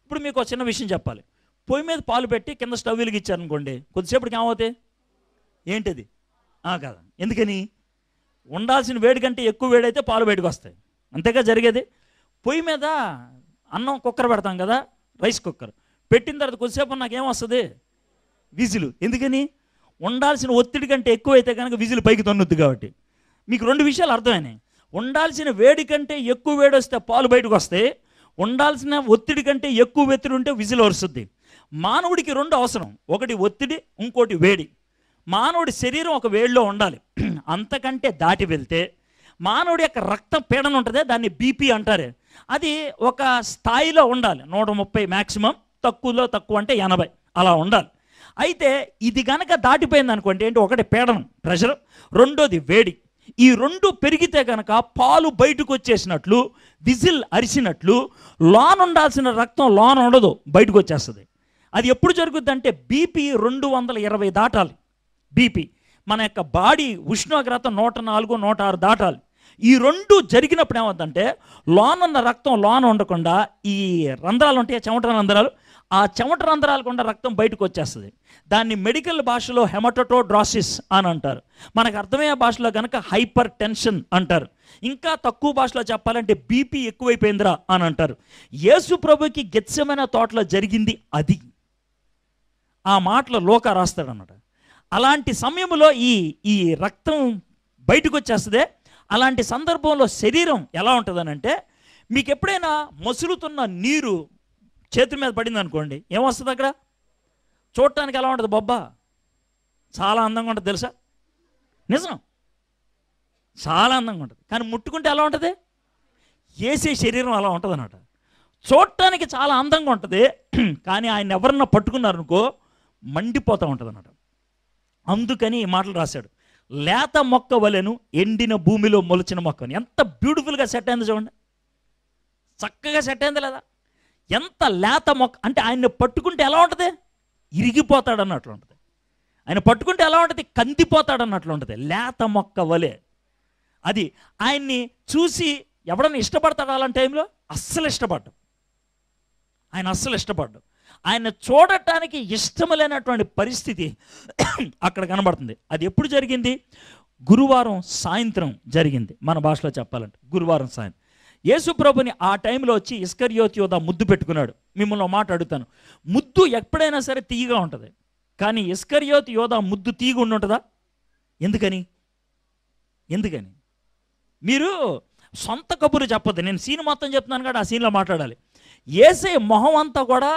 ఇప్పుడు మీకు చిన్న విషయం చెప్పాలి పొయ్యి మీద పాలు పెట్టి కింద స్టవ్ వెలిగించారనుకోండి కొద్దిసేపటికి ఏమవుతాయి ఏంటిది కదా ఎందుకని ఉండాల్సిన వేడి కంటే ఎక్కువ వేడైతే పాలు బయటకు వస్తాయి అంతేగా జరిగేది పొయ్యి మీద అన్నం కుక్కర్ పెడతాం కదా రైస్ కుక్కర్ పెట్టిన తర్వాత కొద్దిసేపు నాకేం వస్తుంది ఎందుకని ఉండాల్సిన ఒత్తిడి కంటే ఎక్కువైతే కనుక విజులు పైకి తన్నుద్ది కాబట్టి మీకు రెండు విషయాలు అర్థమైనాయి ఉండాల్సిన వేడి కంటే ఎక్కువ వేడి వస్తే పాలు బయటకు వస్తాయి ఉండాల్సిన ఒత్తిడి కంటే ఎక్కువ వెత్తిడి ఉంటే విజిల్ వరుస్తుంది మానవుడికి రెండు అవసరం ఒకటి ఒత్తిడి ఇంకోటి వేడి మానవుడి శరీరం ఒక వేళ్ళలో ఉండాలి అంతకంటే దాటి వెళ్తే మానవుడి యొక్క రక్త పీడన ఉంటుంది దాన్ని బీపీ అంటారు అది ఒక స్థాయిలో ఉండాలి నూట ముప్పై మ్యాక్సిమం తక్కువలో తక్కువ అంటే ఎనభై అలా ఉండాలి అయితే ఇది కనుక దాటిపోయింది అనుకోండి ఏంటి ఒకటి పీడనం ప్రెషర్ రెండోది వేడి ఈ రెండు పెరిగితే కనుక పాలు బయటకు వచ్చేసినట్లు విజిల్ అరిసినట్లు లోన్ ఉండాల్సిన రక్తం లోన్ ఉండదు బయటకు వచ్చేస్తుంది అది ఎప్పుడు జరుగుద్ది అంటే బీపీ రెండు వందల ఇరవై దాటాలి బీపీ మన యొక్క బాడీ ఉష్ణోగ్రత నూట నాలుగు నూట ఆరు దాటాలి ఈ రెండు జరిగినప్పుడు ఏమవుతుందంటే లోనున్న రక్తం లోన ఉండకుండా ఈ రంధ్రాలు ఉంటాయి చెమట రంధ్రాలు ఆ చెమట రంధ్రాలు కూడా రక్తం బయటకు వచ్చేస్తుంది దాన్ని మెడికల్ భాషలో హెమటోటోడ్రాసిస్ అని అంటారు మనకు అర్థమయ్యే భాషలో కనుక హైపర్ టెన్షన్ అంటారు ఇంకా తక్కువ భాషలో చెప్పాలంటే బీపీ ఎక్కువైపోయిందిరా అని అంటారు యేసు ప్రభుకి గెత్సమైన తోటలో జరిగింది అది ఆ మాటలో లోక రాస్తాడన్నమాట అలాంటి సమయంలో ఈ ఈ రక్తం బయటకు వచ్చేస్తుంది అలాంటి సందర్భంలో శరీరం ఎలా అంటే మీకు ఎప్పుడైనా మసులుతున్న నీరు చేతి మీద పడింది అనుకోండి ఏమొస్తుంది అక్కడ చూడటానికి ఎలా ఉంటుంది బొబ్బా చాలా అందంగా ఉంటుంది తెలుసా నిజం చాలా అందంగా ఉంటుంది కానీ ముట్టుకుంటే ఎలా ఉంటుంది వేసే శరీరం అలా ఉంటుంది అనమాట చూడటానికి చాలా అందంగా ఉంటుంది కానీ ఆయన ఎవరన్నా పట్టుకున్నారనుకో మండిపోతూ ఉంటుంది అనమాట అందుకని ఈ మాటలు రాశాడు లేత మొక్క వలెను ఎండిన భూమిలో మొలిచిన మొక్కని ఎంత బ్యూటిఫుల్గా సెట్ అయింది చూడండి చక్కగా సెట్ అయింది లేదా ఎంత లేత మొక్క అంటే ఆయన్ని పట్టుకుంటే ఎలా ఉంటుంది ఇరిగిపోతాడు అన్నట్లు ఉంటుంది ఆయన పట్టుకుంటే ఎలా ఉంటుంది కందిపోతాడు అన్నట్లు ఉంటుంది లేత మొక్క వలె అది ఆయన్ని చూసి ఎవడన్నా ఇష్టపడతాడు అలాంటి టైంలో అస్సలు ఇష్టపడ్డం ఆయన అస్సలు ఇష్టపడ్డం ఆయన చూడటానికి ఇష్టం లేనటువంటి పరిస్థితి అక్కడ కనబడుతుంది అది ఎప్పుడు జరిగింది గురువారం సాయంత్రం జరిగింది మన భాషలో చెప్పాలంటే గురువారం సాయంత్రం యేసు ప్రభుని ఆ టైంలో వచ్చి ఇస్కర్యోతి యోధ ముద్దు పెట్టుకున్నాడు మిమ్మల్ని మాట అడుగుతాను ముద్దు ఎప్పుడైనా సరే తీగా ఉంటుంది కానీ ఇస్కర్యోతి యోధ ముద్దు ఉండి ఉంటుందా ఎందుకని ఎందుకని మీరు సొంత కబురు చెప్పదు నేను సీన్ మొత్తం చెప్తున్నాను కాదు ఆ సీన్లో మాట్లాడాలి ఏసే మొహం అంతా కూడా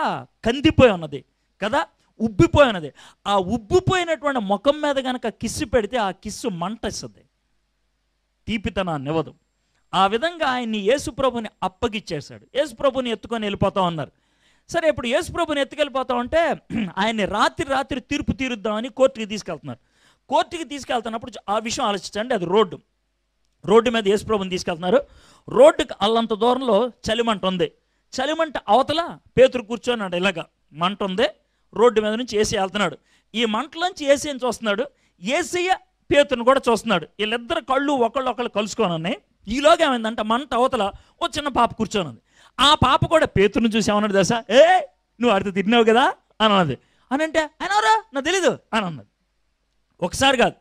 కందిపోయి ఉన్నది కదా ఉబ్బిపోయి ఉన్నది ఆ ఉబ్బిపోయినటువంటి ముఖం మీద కనుక కిస్సు పెడితే ఆ కిస్సు మంటస్తుంది తీపితనాన్ని ఇవ్వదు ఆ విధంగా ఆయన్ని యేసుప్రభుని అప్పగిచ్చేశాడు యేసుప్రభుని ఎత్తుకొని వెళ్ళిపోతా ఉన్నారు సరే ఇప్పుడు యేసుప్రభుని ఎత్తుకెళ్ళిపోతా ఉంటే ఆయన్ని రాత్రి రాత్రి తీర్పు తీరుద్దామని కోర్టుకి తీసుకెళ్తున్నారు కోర్టుకి తీసుకెళ్తున్నప్పుడు ఆ విషయం ఆలోచించండి అది రోడ్డు రోడ్డు మీద యేసుప్రభుని తీసుకెళ్తున్నారు రోడ్డుకి అల్లంత దూరంలో చలిమంట ఉంది చలిమంట అవతల పేతురు కూర్చోన్నాడు ఇలాగా మంట ఉంది రోడ్డు మీద నుంచి ఏసీ వెళ్తున్నాడు ఈ మంటలోంచి ఏసీని చూస్తున్నాడు ఏసీయ పేతును కూడా చూస్తున్నాడు వీళ్ళిద్దరు కళ్ళు ఒకళ్ళు ఒకళ్ళు కలుసుకొని ఉన్నాయి ఈలోగా ఏమైందంటే మంట అవతల ఓ చిన్న పాప కూర్చొని ఆ పాప కూడా చూసి ఏమన్నాడు దశ ఏ నువ్వు అడితే తిన్నావు కదా అని అన్నది అని అంటే అయినవరా నాకు తెలీదు అని అన్నది ఒకసారి కాదు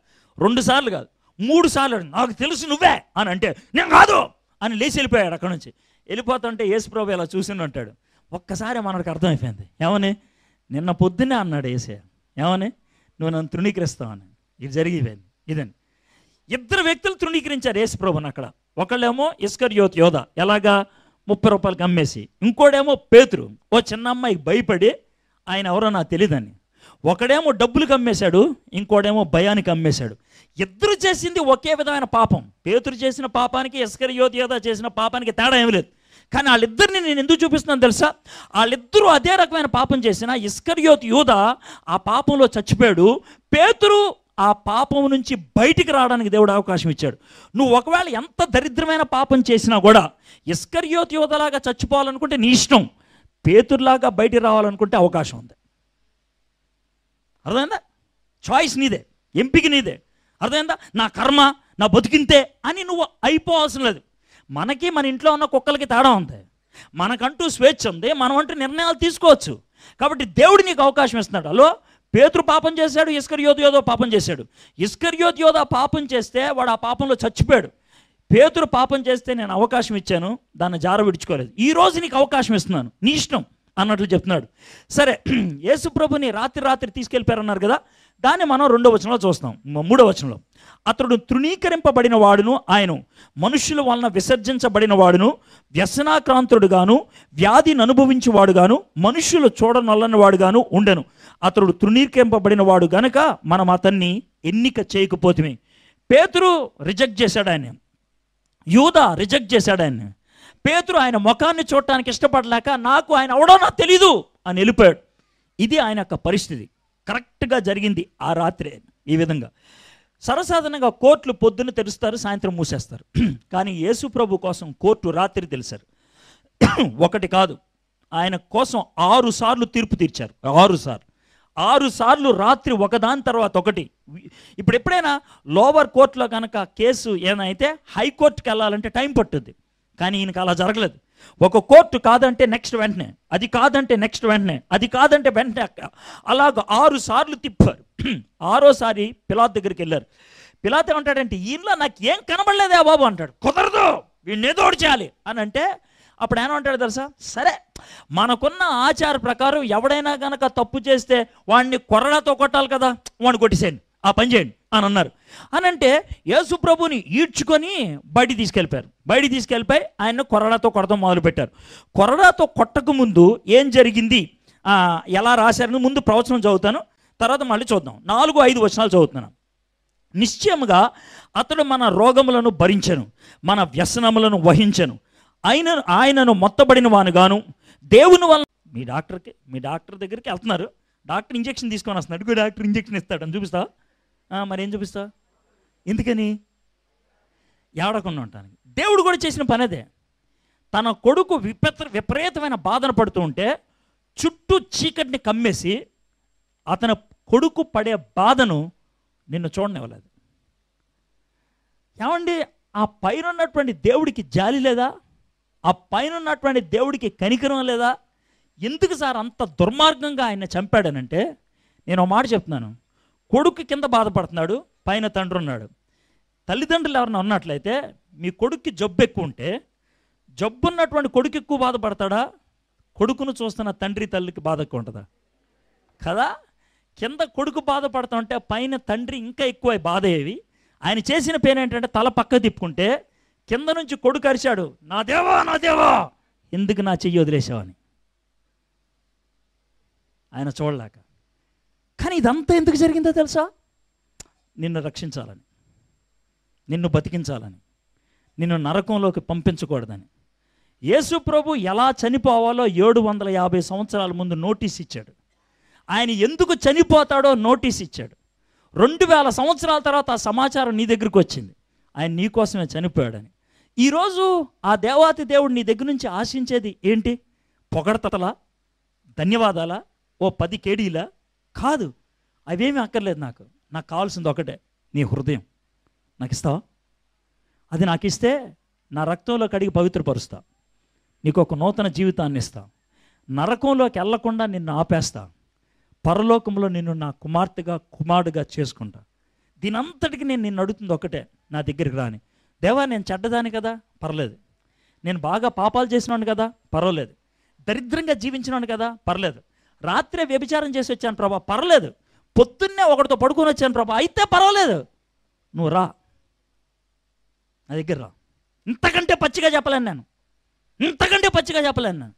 రెండు సార్లు కాదు మూడు సార్లు నాకు తెలుసు నువ్వే అని అంటే నేను కాదు అని లేచి వెళ్ళిపోయాడు అక్కడ నుంచి వెళ్ళిపోతుంటే యేసుప్రభు ఇలా చూసిండు ఉంటాడు ఒక్కసారి మనకు అర్థమైపోయింది ఏమని నిన్న పొద్దునే అన్నాడు ఏసే ఏమని నువ్వు నన్ను తృణీకరిస్తావని ఇది జరిగిపోయింది ఇదని ఇద్దరు వ్యక్తులు తృణీకరించారు యేసుప్రభుని అక్కడ ఒకళ్ళేమో ఇస్కర్ యోత్ యోధ ఎలాగా ముప్పై రూపాయలకి అమ్మేసి ఇంకోడేమో పేతురు ఓ చిన్న అమ్మాయికి భయపడి ఆయన ఎవరో నాకు తెలియదని ఒకడేమో డబ్బులు అమ్మేశాడు ఇంకోడేమో భయానికి అమ్మేశాడు ఇద్దరు చేసింది ఒకే విధమైన పాపం పేతురు చేసిన పాపానికి యోధ యోధ చేసిన పాపానికి తేడా ఏమి లేదు కానీ వాళ్ళిద్దరిని నేను ఎందుకు చూపిస్తున్నాను తెలుసా వాళ్ళిద్దరూ అదే రకమైన పాపం చేసిన ఇస్కర్యోత్ యూద ఆ పాపంలో చచ్చిపోయాడు పేతురు ఆ పాపం నుంచి బయటికి రావడానికి దేవుడు అవకాశం ఇచ్చాడు నువ్వు ఒకవేళ ఎంత దరిద్రమైన పాపం చేసినా కూడా ఇస్కర్యోత్ యోధలాగా చచ్చిపోవాలనుకుంటే నీ ఇష్టం పేతుర్లాగా బయటికి రావాలనుకుంటే అవకాశం ఉంది అర్థమైందా చాయిస్ నీదే ఎంపిక నీదే అర్థమైందా నా కర్మ నా బతికింతే అని నువ్వు అయిపోవాల్సిన లేదు మనకి మన ఇంట్లో ఉన్న కుక్కలకి తేడా ఉంది మనకంటూ స్వేచ్ఛ ఉంది మనం అంటూ నిర్ణయాలు తీసుకోవచ్చు కాబట్టి దేవుడు నీకు అవకాశం ఇస్తున్నాడు హలో పేతురు పాపం చేశాడు ఇస్కర్ యోధ యోధో పాపం చేశాడు ఇస్కర్ యోధ యోధ పాపం చేస్తే వాడు ఆ పాపంలో చచ్చిపోయాడు పేతురు పాపం చేస్తే నేను అవకాశం ఇచ్చాను దాన్ని జార విడుచుకోలేదు ఈ రోజు నీకు అవకాశం ఇస్తున్నాను నీ ఇష్టం అన్నట్లు చెప్తున్నాడు సరే యేసుప్రభుని రాత్రి రాత్రి అన్నారు కదా దాన్ని మనం రెండో వచనంలో చూస్తాం మూడో వచనంలో అతడు తృణీకరింపబడిన వాడును ఆయను మనుషుల వలన విసర్జించబడిన వాడును వ్యసనాక్రాంతుడుగాను వ్యాధిని అనుభవించేవాడుగాను మనుషులు చూడనొల్లని వాడుగాను ఉండను అతడు తృణీకరింపబడిన వాడు గనక మనం అతన్ని ఎన్నిక చేయకపోతే పేతురు రిజెక్ట్ చేశాడు ఆయన యూద రిజెక్ట్ చేశాడు ఆయన పేతురు ఆయన ముఖాన్ని చూడటానికి ఇష్టపడలేక నాకు ఆయన అవడో నాకు తెలీదు అని వెళ్ళిపోయాడు ఇది ఆయన యొక్క పరిస్థితి కరెక్ట్గా జరిగింది ఆ రాత్రి ఈ విధంగా సర్వసాధారణంగా కోర్టులు పొద్దున్న తెరుస్తారు సాయంత్రం మూసేస్తారు కానీ యేసు ప్రభు కోసం కోర్టు రాత్రి తెలిసారు ఒకటి కాదు ఆయన కోసం ఆరు సార్లు తీర్పు తీర్చారు ఆరు సార్లు ఆరు సార్లు రాత్రి ఒకదాని తర్వాత ఒకటి ఇప్పుడు ఎప్పుడైనా లోవర్ కోర్టులో కనుక కేసు ఏమైతే అయితే హైకోర్టుకి వెళ్ళాలంటే టైం పట్టుద్ది కానీ ఈయనకి అలా జరగలేదు ఒక కోర్టు కాదంటే నెక్స్ట్ వెంటనే అది కాదంటే నెక్స్ట్ వెంటనే అది కాదంటే వెంటనే అలాగ ఆరు సార్లు తిప్పారు ఆరోసారి పిలాత్ దగ్గరికి వెళ్ళారు పిలాత్ ఏమంటాడంటే ఈయనలో నాకు ఏం కనబడలేదే బాబు అంటాడు కుదరదు వీడిని ఏదో చేయాలి అని అంటే అప్పుడు ఏమంటాడు తెలుసా సరే మనకున్న ఆచార ప్రకారం ఎవడైనా కనుక తప్పు చేస్తే వాడిని కొరడాతో కొట్టాలి కదా వాడిని కొట్టేసేయండి ఆ పని చేయండి అని అన్నారు అని అంటే యేసు ప్రభుని ఈడ్చుకొని బయటికి తీసుకెళ్ళిపోయారు బయట తీసుకెళ్ళిపోయి ఆయన కొరడాతో కొడతాం మొదలుపెట్టారు కొరడాతో కొట్టక ముందు ఏం జరిగింది ఎలా రాశారని ముందు ప్రవచనం చదువుతాను తర్వాత మళ్ళీ చూద్దాం నాలుగు ఐదు వచనాలు చదువుతున్నాను నిశ్చయముగా అతడు మన రోగములను భరించను మన వ్యసనములను వహించను ఆయన ఆయనను మొత్తబడిన వానుగాను దేవుని వల్ల మీ డాక్టర్కి మీ డాక్టర్ దగ్గరికి వెళ్తున్నారు డాక్టర్ ఇంజక్షన్ తీసుకొని వస్తున్నాడు డాక్టర్ ఇంజెక్షన్ ఇస్తాడని చూపిస్తావా మరేం చూపిస్తావు ఎందుకని ఏడకుండా ఉంటానికి దేవుడు కూడా చేసిన పనేదే తన కొడుకు విపత్ర విపరీతమైన బాధన పడుతూ ఉంటే చుట్టూ చీకటిని కమ్మేసి అతని కొడుకు పడే బాధను నిన్ను చూడనివ్వలేదు ఏమండి ఆ పైన ఉన్నటువంటి దేవుడికి జాలి లేదా ఆ పైన ఉన్నటువంటి దేవుడికి కనికరం లేదా ఎందుకు సార్ అంత దుర్మార్గంగా ఆయన చంపాడనంటే నేను ఒక మాట చెప్తున్నాను కొడుకు కింద బాధపడుతున్నాడు పైన తండ్రి ఉన్నాడు తల్లిదండ్రులు ఎవరైనా ఉన్నట్లయితే మీ కొడుక్కి జబ్బు ఎక్కువ ఉంటే జబ్బు ఉన్నటువంటి కొడుకు ఎక్కువ బాధపడతాడా కొడుకును చూస్తున్న తండ్రి తల్లికి బాధ ఎక్కువ ఉంటుందా కదా కింద కొడుకు బాధపడతా ఉంటే పైన తండ్రి ఇంకా ఎక్కువ బాధ ఏవి ఆయన చేసిన పేరు ఏంటంటే తల పక్క తిప్పుకుంటే కింద నుంచి కొడుకు అరిచాడు నా దేవా నా దేవా ఎందుకు నా చెయ్యి వదిలేసావని ఆయన చూడలేక కానీ ఇదంతా ఎందుకు జరిగిందో తెలుసా నిన్ను రక్షించాలని నిన్ను బతికించాలని నిన్ను నరకంలోకి పంపించకూడదని యేసు ప్రభు ఎలా చనిపోవాలో ఏడు వందల యాభై సంవత్సరాల ముందు నోటీస్ ఇచ్చాడు ఆయన ఎందుకు చనిపోతాడో నోటీస్ ఇచ్చాడు రెండు వేల సంవత్సరాల తర్వాత ఆ సమాచారం నీ దగ్గరికి వచ్చింది ఆయన నీకోసమే చనిపోయాడని ఈరోజు ఆ దేవాతి దేవుడు నీ దగ్గర నుంచి ఆశించేది ఏంటి పొగడతలా ధన్యవాదాలా ఓ పది కేడీలా కాదు అవేమీ అక్కర్లేదు నాకు నాకు కావాల్సింది ఒకటే నీ హృదయం నాకు ఇస్తావా అది నాకు ఇస్తే నా రక్తంలో కడిగి పవిత్రపరుస్తా నీకు ఒక నూతన జీవితాన్ని ఇస్తా నరకంలోకి వెళ్లకుండా నిన్ను ఆపేస్తా పరలోకంలో నిన్ను నా కుమార్తెగా కుమారుడుగా చేసుకుంటా దీనంతటికి నేను నిన్ను అడుగుతుంది ఒకటే నా దగ్గరికి రాని దేవా నేను చెడ్డదాని కదా పర్లేదు నేను బాగా పాపాలు చేసినాను కదా పర్వాలేదు దరిద్రంగా జీవించినాను కదా పర్లేదు రాత్రే వ్యభిచారం చేసి వచ్చాను ప్రభా పర్లేదు పొద్దున్నే ఒకటితో పడుకొని వచ్చాను ప్రభా అయితే పర్వాలేదు నువ్వు రా నా దగ్గర రా ఇంతకంటే పచ్చిగా చెప్పలేను నేను ఇంతకంటే పచ్చిగా చెప్పలేను నేను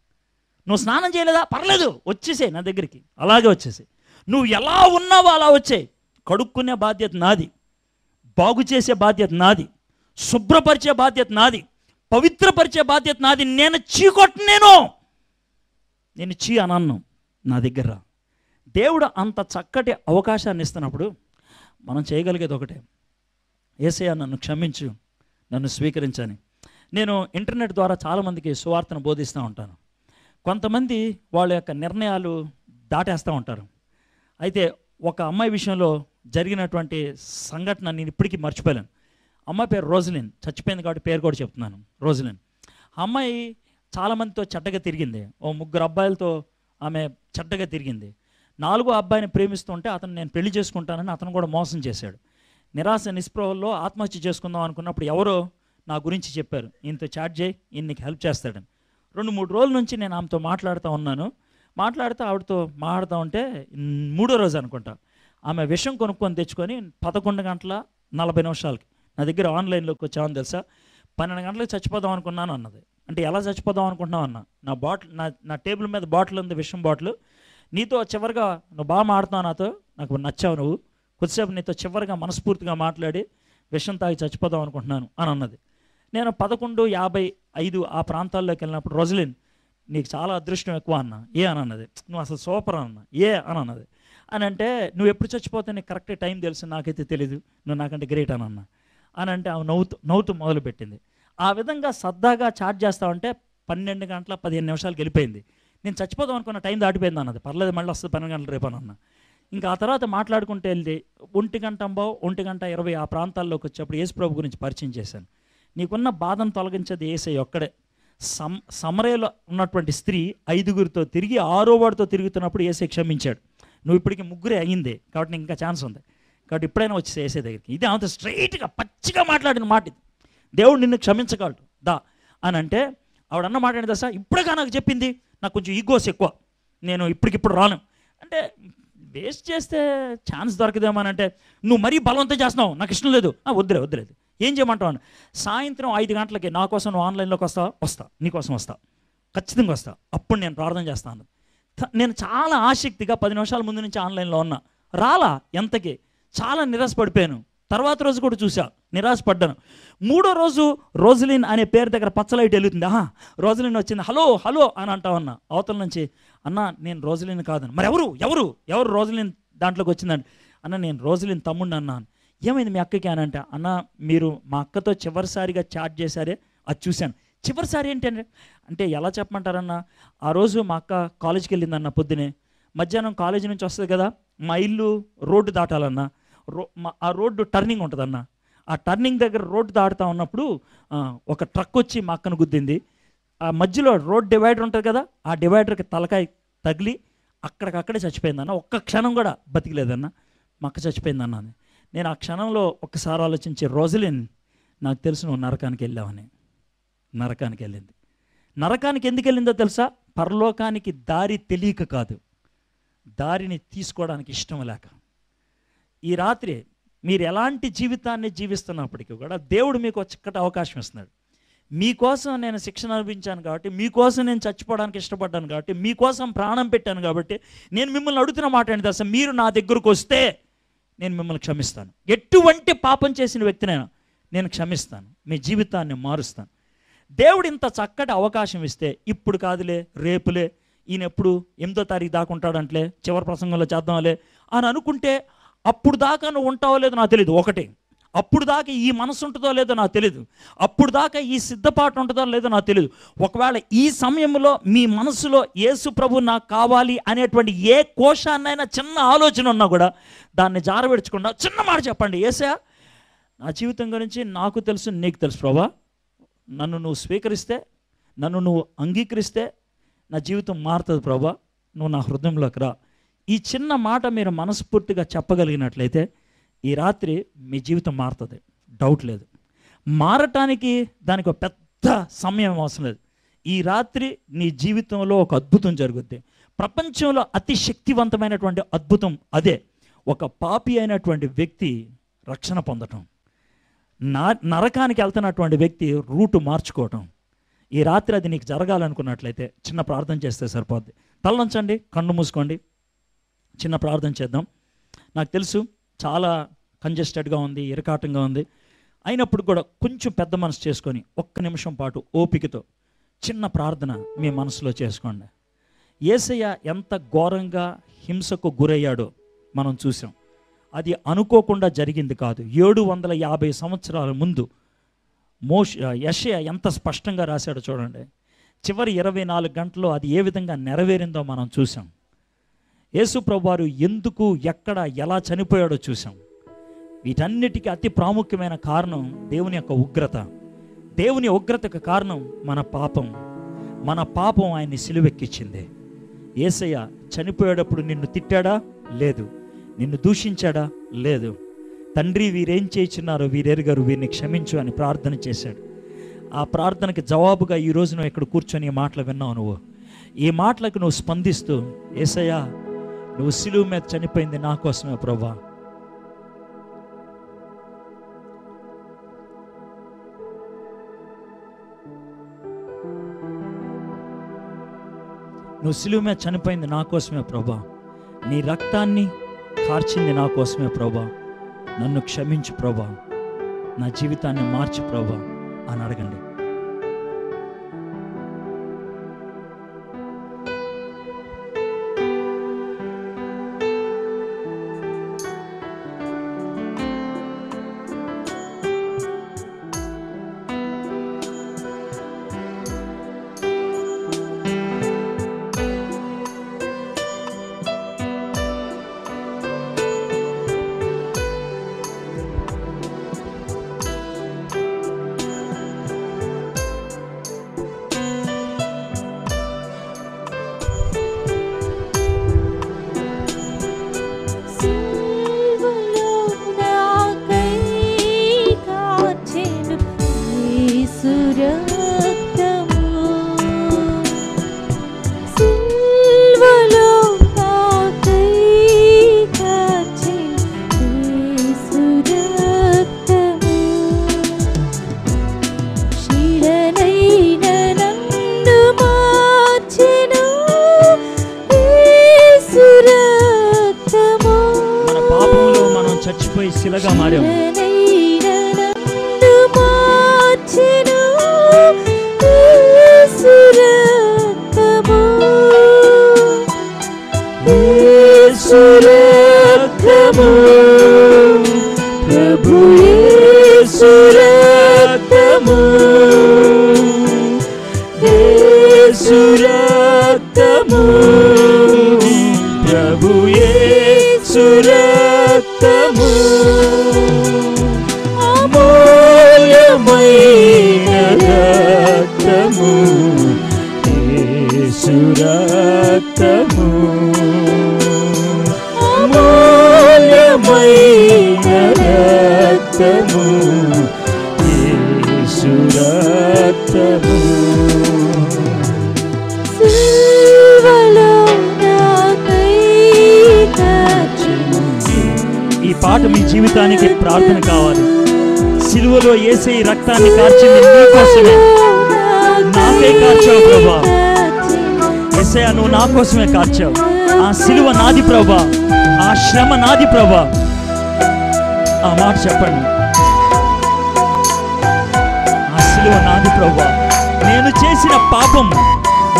నువ్వు స్నానం చేయలేదా పర్లేదు వచ్చేసే నా దగ్గరికి అలాగే వచ్చేసే నువ్వు ఎలా ఉన్నావో అలా వచ్చే కడుక్కునే బాధ్యత నాది బాగు చేసే బాధ్యత నాది శుభ్రపరిచే బాధ్యత నాది పవిత్రపరిచే బాధ్యత నాది నేను చీ కొట్టనేను నేను చీ అనన్నాను నా దగ్గర దేవుడు అంత చక్కటి అవకాశాన్ని ఇస్తున్నప్పుడు మనం చేయగలిగేది ఒకటే ఏసయ్య నన్ను క్షమించు నన్ను స్వీకరించని నేను ఇంటర్నెట్ ద్వారా చాలామందికి సువార్తను బోధిస్తూ ఉంటాను కొంతమంది వాళ్ళ యొక్క నిర్ణయాలు దాటేస్తూ ఉంటారు అయితే ఒక అమ్మాయి విషయంలో జరిగినటువంటి సంఘటన నేను ఇప్పటికీ మర్చిపోలేను అమ్మాయి పేరు రోజులిన్ చచ్చిపోయింది కాబట్టి పేరు కూడా చెప్తున్నాను రోజులిన్ అమ్మాయి చాలామందితో చెడ్డగా తిరిగింది ఓ ముగ్గురు అబ్బాయిలతో ఆమె చెడ్డగా తిరిగింది నాలుగో అబ్బాయిని ప్రేమిస్తుంటే అతను నేను పెళ్లి చేసుకుంటానని అతను కూడా మోసం చేశాడు నిరాశ నిస్పృహల్లో ఆత్మహత్య చేసుకుందాం అనుకున్నప్పుడు ఎవరో నా గురించి చెప్పారు ఇంత చాట్ చేయి ఇన్నికి హెల్ప్ చేస్తాడని రెండు మూడు రోజుల నుంచి నేను ఆమెతో మాట్లాడుతూ ఉన్నాను మాట్లాడుతూ ఆవిడతో మాట్లాడుతూ ఉంటే మూడో రోజు అనుకుంటా ఆమె విషం కొనుక్కొని తెచ్చుకొని పదకొండు గంటల నలభై నిమిషాలకి నా దగ్గర ఆన్లైన్లోకి వచ్చామని తెలుసా పన్నెండు గంటలకు చచ్చిపోదాం అనుకున్నాను అన్నది అంటే ఎలా చచ్చిపోదాం అనుకుంటున్నావు అన్న నా బాటిల్ నా నా టేబుల్ మీద బాటిల్ ఉంది విషం బాటిల్ నీతో చివరిగా నువ్వు బాగా మాడుతున్నావు నాతో నాకు నచ్చావు నువ్వు కొద్దిసేపు నీతో చివరిగా మనస్ఫూర్తిగా మాట్లాడి విషం తాగి చచ్చిపోదాం అనుకుంటున్నాను అని అన్నది నేను పదకొండు యాభై ఐదు ఆ ప్రాంతాల్లోకి వెళ్ళినప్పుడు రొజలిన్ నీకు చాలా అదృష్టం ఎక్కువ అన్న ఏ అని అన్నది నువ్వు అసలు సూపర్ అన్న ఏ అని అన్నది అని అంటే నువ్వు ఎప్పుడు చచ్చిపోతే నీకు కరెక్ట్ టైం తెలుసు నాకైతే తెలీదు నువ్వు నాకంటే గ్రేట్ అని అన్న అని అంటే ఆమె నవ్వుతూ నవ్వుతూ మొదలుపెట్టింది ఆ విధంగా సరదాగా చార్జ్ చేస్తామంటే పన్నెండు గంటల పదిహేను నిమిషాలు గెలిపోయింది నేను చచ్చిపోదాం అనుకున్న టైం దాటిపోయింది అన్నది పర్లేదు మళ్ళీ వస్తుంది పన్నెండు గంటలు రేపు అన్న ఇంకా ఆ తర్వాత మాట్లాడుకుంటే వెళ్ళి ఒంటి గంట అంబో ఒంటి గంట ఇరవై ఆ ప్రాంతాల్లోకి వచ్చేప్పుడు యేసు ప్రభు గురించి పరిచయం చేశాను నీకున్న బాధను తొలగించేది ఏసై ఒక్కడే సమ్ సమరేలో ఉన్నటువంటి స్త్రీ ఐదుగురితో తిరిగి ఆరో వాడితో తిరుగుతున్నప్పుడు ఏసై క్షమించాడు నువ్వు ఇప్పటికి ముగ్గురే అయ్యింది కాబట్టి ఇంకా ఛాన్స్ ఉంది కాబట్టి ఇప్పుడైనా వచ్చి ఏసే దగ్గరికి ఇది అంత స్ట్రైట్గా పచ్చిగా మాట్లాడిన మాట ఇది దేవుడు నిన్ను క్షమించగలడు దా అని అంటే ఆవిడ అన్న మాట ఏంటి సార్ ఇప్పుడుగా నాకు చెప్పింది నాకు కొంచెం ఈగోస్ ఎక్కువ నేను ఇప్పటికిప్పుడు రాను అంటే వేస్ట్ చేస్తే ఛాన్స్ దొరకదేమో అని అంటే నువ్వు మరీ బలవంతం చేస్తున్నావు నాకు ఇష్టం లేదు వద్దులే వద్దులేదు ఏం చేయమంటావు సాయంత్రం ఐదు గంటలకి నా కోసం నువ్వు ఆన్లైన్లోకి వస్తావా వస్తా నీకోసం వస్తా ఖచ్చితంగా వస్తా అప్పుడు నేను ప్రార్థన చేస్తాను నేను చాలా ఆసక్తిగా పది నిమిషాల ముందు నుంచి ఆన్లైన్లో ఉన్నా రాలా ఎంతకి చాలా నిరాశపడిపోయాను తర్వాత రోజు కూడా చూసా నిరాశపడ్డాను మూడో రోజు రోజులిన్ అనే పేరు దగ్గర పచ్చలైట్ వెళ్తుంది ఆహా రోజులిన్ వచ్చింది హలో హలో అని అంటావు అన్న అవతల నుంచి అన్న నేను రోజులిన్ కాదని మరి ఎవరు ఎవరు ఎవరు రోజులిన్ దాంట్లోకి వచ్చిందండి అన్న నేను రోజులిన్ తమ్ముడిని అన్నాను ఏమైంది మీ అక్కకి అని అంటే అన్న మీరు మా అక్కతో చివరిసారిగా చాట్ చేశారే అది చూశాను చివరిసారి ఏంటంటే అంటే ఎలా చెప్పమంటారన్న ఆ రోజు మా అక్క కాలేజీకి వెళ్ళిందన్న పొద్దునే మధ్యాహ్నం కాలేజీ నుంచి వస్తుంది కదా మా ఇల్లు రోడ్డు దాటాలన్నా రో ఆ రోడ్డు టర్నింగ్ ఉంటుంది అన్న ఆ టర్నింగ్ దగ్గర రోడ్డు దాడుతూ ఉన్నప్పుడు ఒక ట్రక్ వచ్చి మా అక్కను గుద్దింది ఆ మధ్యలో రోడ్ డివైడర్ ఉంటుంది కదా ఆ డివైడర్కి తలకాయ తగిలి అక్కడికక్కడే చచ్చిపోయిందన్న ఒక్క క్షణం కూడా బతికిలేదన్న మా అక్క చచ్చిపోయిందన్న నేను ఆ క్షణంలో ఒక్కసారి ఆలోచించి రోజులిన్ నాకు తెలుసు నువ్వు నరకానికి వెళ్ళావని నరకానికి వెళ్ళింది నరకానికి ఎందుకు వెళ్ళిందో తెలుసా పరలోకానికి దారి తెలియక కాదు దారిని తీసుకోవడానికి ఇష్టం లేక ఈ రాత్రి మీరు ఎలాంటి జీవితాన్ని జీవిస్తున్నప్పటికీ కూడా దేవుడు మీకు చక్కటి అవకాశం ఇస్తున్నాడు మీకోసం నేను శిక్షణ అనిపించాను కాబట్టి మీకోసం నేను చచ్చిపోవడానికి ఇష్టపడ్డాను కాబట్టి మీకోసం ప్రాణం పెట్టాను కాబట్టి నేను మిమ్మల్ని అడుగుతున్న మాట అండి దశ మీరు నా దగ్గరకు వస్తే నేను మిమ్మల్ని క్షమిస్తాను ఎటువంటి పాపం చేసిన వ్యక్తినైనా నేను క్షమిస్తాను మీ జీవితాన్ని మారుస్తాను దేవుడు ఇంత చక్కటి అవకాశం ఇస్తే ఇప్పుడు కాదులే రేపులే ఈయన ఎప్పుడు ఎనిమిదో తారీఖు దాకా చివరి ప్రసంగంలో చేద్దాంలే అని అనుకుంటే అప్పుడు దాకా నువ్వు ఉంటావో లేదో నాకు తెలియదు ఒకటి అప్పుడు దాకా ఈ మనసు ఉంటుందో లేదో నాకు తెలియదు అప్పుడు దాకా ఈ సిద్ధపాటు ఉంటుందో లేదో నాకు తెలియదు ఒకవేళ ఈ సమయంలో మీ మనసులో యేసు ప్రభు నాకు కావాలి అనేటువంటి ఏ కోశాన్నైనా చిన్న ఆలోచన ఉన్నా కూడా దాన్ని జారబెడుచకుండా చిన్న మాట చెప్పండి ఏసయా నా జీవితం గురించి నాకు తెలుసు నీకు తెలుసు ప్రభా నన్ను నువ్వు స్వీకరిస్తే నన్ను నువ్వు అంగీకరిస్తే నా జీవితం మారుతుంది ప్రభా నువ్వు నా హృదయంలోకి రా ఈ చిన్న మాట మీరు మనస్ఫూర్తిగా చెప్పగలిగినట్లయితే ఈ రాత్రి మీ జీవితం మారుతుంది డౌట్ లేదు మారటానికి దానికి ఒక పెద్ద సమయం అవసరం లేదు ఈ రాత్రి నీ జీవితంలో ఒక అద్భుతం జరుగుద్ది ప్రపంచంలో అతి శక్తివంతమైనటువంటి అద్భుతం అదే ఒక పాపి అయినటువంటి వ్యక్తి రక్షణ పొందటం నా నరకానికి వెళ్తున్నటువంటి వ్యక్తి రూటు మార్చుకోవటం ఈ రాత్రి అది నీకు జరగాలనుకున్నట్లయితే చిన్న ప్రార్థన చేస్తే సరిపోద్ది తలనుంచండి కన్ను మూసుకోండి చిన్న ప్రార్థన చేద్దాం నాకు తెలుసు చాలా కంజెస్టెడ్గా ఉంది ఇరకాటంగా ఉంది అయినప్పుడు కూడా కొంచెం పెద్ద మనసు చేసుకొని ఒక్క నిమిషం పాటు ఓపికతో చిన్న ప్రార్థన మీ మనసులో చేసుకోండి ఏసయ్య ఎంత ఘోరంగా హింసకు గురయ్యాడో మనం చూసాం అది అనుకోకుండా జరిగింది కాదు ఏడు వందల యాభై సంవత్సరాల ముందు మోష యషయ ఎంత స్పష్టంగా రాశాడో చూడండి చివరి ఇరవై నాలుగు గంటల్లో అది ఏ విధంగా నెరవేరిందో మనం చూసాం యేసు ప్రభువారు ఎందుకు ఎక్కడ ఎలా చనిపోయాడో చూసాం వీటన్నిటికీ అతి ప్రాముఖ్యమైన కారణం దేవుని యొక్క ఉగ్రత దేవుని ఉగ్రతకు కారణం మన పాపం మన పాపం ఆయన్ని సిలువెక్కించింది ఏసయ్య చనిపోయేటప్పుడు నిన్ను తిట్టాడా లేదు నిన్ను దూషించాడా లేదు తండ్రి వీరేం చేయించున్నారో వీరెరుగారు వీరిని క్షమించు అని ప్రార్థన చేశాడు ఆ ప్రార్థనకి జవాబుగా ఈరోజు నువ్వు ఇక్కడ కూర్చొని ఈ మాటలు విన్నావు నువ్వు ఈ మాటలకు నువ్వు స్పందిస్తూ ఏసయ్యా నువ్వు సిలువు మీద చనిపోయింది నా కోసమే ప్రభా నువ్వు సిలువు మీద చనిపోయింది నా కోసమే ప్రభా నీ రక్తాన్ని కార్చింది నా కోసమే ప్రభా నన్ను క్షమించు ప్రభా నా జీవితాన్ని మార్చు ప్రభా అని అడగండి తర్వాత మీ జీవితానికి ప్రార్థన కావాలి సిలువలో ఏసే రక్తాన్ని కార్చింది నీ కోసమే నాకే కార్చావు ప్రభా ఎస్ఐ నువ్వు నా కోసమే కార్చావు ఆ సిలువ నాది ప్రభా ఆ శ్రమ నాది ప్రభా ఆ మాట చెప్పండి ఆ సిలువ నాది ప్రభా నేను చేసిన పాపం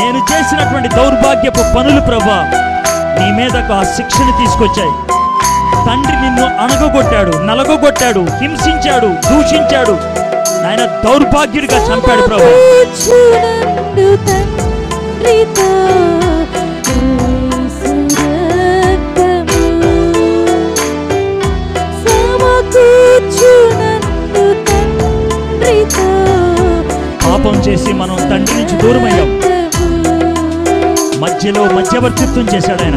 నేను చేసినటువంటి దౌర్భాగ్యపు పనులు ప్రభా నీ మీదకు ఆ శిక్షను తీసుకొచ్చాయి తండ్రి నిన్ను అణగొట్టాడు నలగొట్టాడు హింసించాడు దూషించాడు ఆయన దౌర్భాగ్యుడిగా చంపాడు ప్రభు పాపం చేసి మనం తండ్రి నుంచి దూరమయ్యాం మధ్యలో మధ్యవర్తిత్వం చేశాడు ఆయన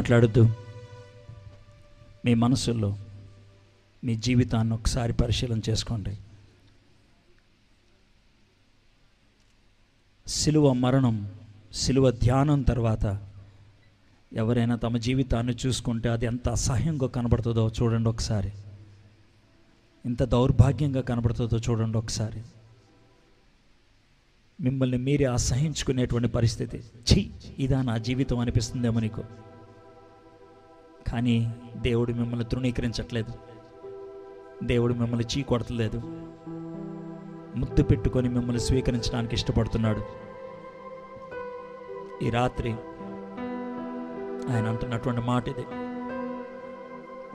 మాట్లాడద్దు మీ మనసుల్లో మీ జీవితాన్ని ఒకసారి పరిశీలన చేసుకోండి సిలువ మరణం సిలువ ధ్యానం తర్వాత ఎవరైనా తమ జీవితాన్ని చూసుకుంటే అది ఎంత అసహ్యంగా కనబడుతుందో చూడండి ఒకసారి ఎంత దౌర్భాగ్యంగా కనబడుతుందో చూడండి ఒకసారి మిమ్మల్ని మీరే అసహించుకునేటువంటి పరిస్థితి ఛీ ఇదా నా జీవితం అనిపిస్తుందేమో నీకు కానీ దేవుడు మిమ్మల్ని తృణీకరించట్లేదు దేవుడు మిమ్మల్ని చీకొడతలేదు ముద్దు పెట్టుకొని మిమ్మల్ని స్వీకరించడానికి ఇష్టపడుతున్నాడు ఈ రాత్రి ఆయన అంటున్నటువంటి మాట ఇది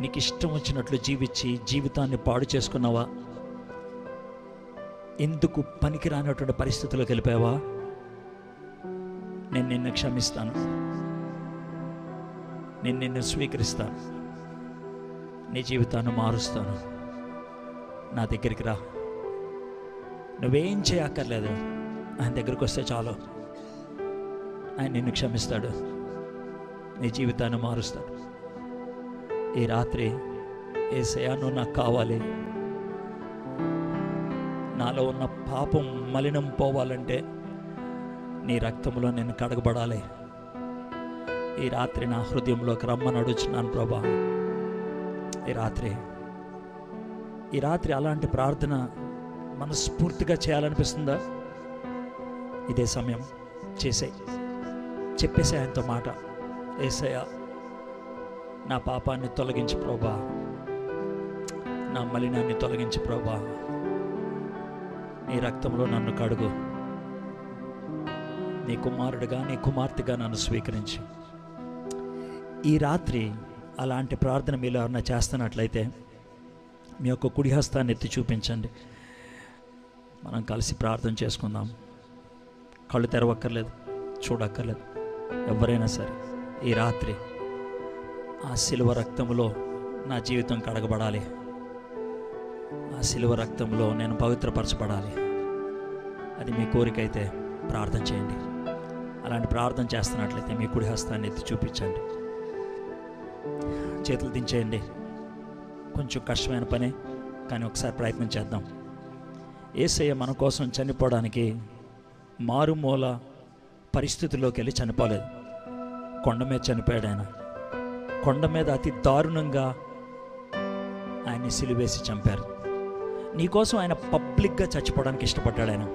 నీకు ఇష్టం వచ్చినట్లు జీవించి జీవితాన్ని పాడు చేసుకున్నావా ఎందుకు పనికిరానటువంటి పరిస్థితులు కలిపావా నేను నిన్ను క్షమిస్తాను నేను నిన్ను స్వీకరిస్తాను నీ జీవితాన్ని మారుస్తాను నా దగ్గరికి రా నువ్వేం చేయక్కర్లేదు ఆయన దగ్గరికి వస్తే చాలు ఆయన నిన్ను క్షమిస్తాడు నీ జీవితాన్ని మారుస్తాడు ఈ రాత్రి ఏ శయాను నాకు కావాలి నాలో ఉన్న పాపం మలినం పోవాలంటే నీ రక్తంలో నేను కడగబడాలి ఈ రాత్రి నా హృదయంలోకి రమ్మని అడుగుచున్నాను ప్రభా ఈ రాత్రి ఈ రాత్రి అలాంటి ప్రార్థన మనస్ఫూర్తిగా చేయాలనిపిస్తుందా ఇదే సమయం చేసే చెప్పేసే ఆయనతో మాట ఏసయ్యా నా పాపాన్ని తొలగించి ప్రభా నా మలినాన్ని తొలగించి ప్రభా నీ రక్తంలో నన్ను కడుగు నీ కుమారుడిగా నీ కుమార్తెగా నన్ను స్వీకరించి ఈ రాత్రి అలాంటి ప్రార్థన మీలో ఎవరన్నా చేస్తున్నట్లయితే మీ యొక్క కుడి హస్తాన్ని ఎత్తి చూపించండి మనం కలిసి ప్రార్థన చేసుకుందాం కళ్ళు తెరవక్కర్లేదు చూడక్కర్లేదు ఎవరైనా సరే ఈ రాత్రి ఆ శిలువ రక్తంలో నా జీవితం కడగబడాలి ఆ శిలువ రక్తంలో నేను పవిత్రపరచబడాలి అది మీ కోరికైతే ప్రార్థన చేయండి అలాంటి ప్రార్థన చేస్తున్నట్లయితే మీ కుడి హస్తాన్ని ఎత్తి చూపించండి చేతులు దించేయండి కొంచెం కష్టమైన పని కానీ ఒకసారి ప్రయత్నం చేద్దాం ఏసయ్య మన కోసం చనిపోవడానికి మారుమూల పరిస్థితుల్లోకి వెళ్ళి చనిపోలేదు కొండ మీద చనిపోయాడు ఆయన కొండ మీద అతి దారుణంగా ఆయన్ని సిలివేసి చంపారు నీకోసం ఆయన పబ్లిక్గా చచ్చిపోవడానికి ఇష్టపడ్డాడు ఆయన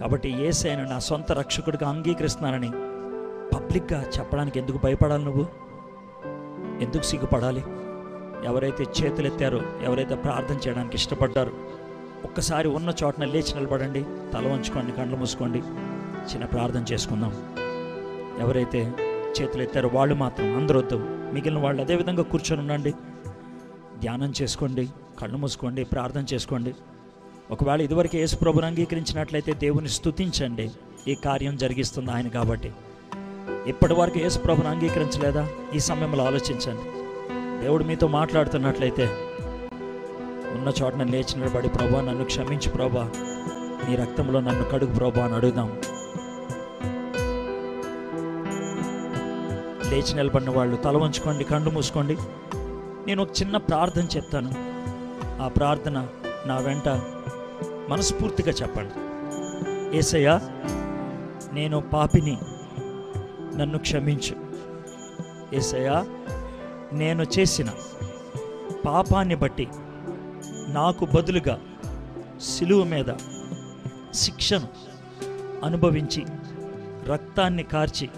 కాబట్టి ఏసైను నా సొంత రక్షకుడిగా అంగీకరిస్తున్నానని పబ్లిక్గా చెప్పడానికి ఎందుకు భయపడాలి నువ్వు ఎందుకు సిగ్గుపడాలి ఎవరైతే చేతులెత్తారో ఎవరైతే ప్రార్థన చేయడానికి ఇష్టపడ్డారో ఒక్కసారి ఉన్న చోటన లేచి నిలబడండి తల వంచుకోండి కళ్ళు మూసుకోండి చిన్న ప్రార్థన చేసుకుందాం ఎవరైతే చేతులు ఎత్తారో వాళ్ళు మాత్రం అందరూ వద్దు మిగిలిన వాళ్ళు అదేవిధంగా కూర్చొని ఉండండి ధ్యానం చేసుకోండి కళ్ళు మూసుకోండి ప్రార్థన చేసుకోండి ఒకవేళ ఇదివరకు యేసు ప్రభుని అంగీకరించినట్లయితే దేవుని స్థుతించండి ఈ కార్యం జరిగిస్తుంది ఆయన కాబట్టి ఇప్పటి వరకు ప్రభుని అంగీకరించలేదా ఈ సమయంలో ఆలోచించండి దేవుడు మీతో మాట్లాడుతున్నట్లయితే ఉన్న చోట లేచి నిలబడి ప్రభా నన్ను క్షమించు ప్రభా నీ రక్తంలో నన్ను కడుగు ప్రభా అని అడుగుదాం లేచి నిలబడిన వాళ్ళు తల వంచుకోండి కండు మూసుకోండి నేను ఒక చిన్న ప్రార్థన చెప్తాను ఆ ప్రార్థన నా వెంట మనస్ఫూర్తిగా చెప్పండి ఏసయ్యా నేను పాపిని నన్ను క్షమించు ఏసయ్యా నేను చేసిన పాపాన్ని బట్టి నాకు బదులుగా సిలువ మీద శిక్షను అనుభవించి రక్తాన్ని కార్చి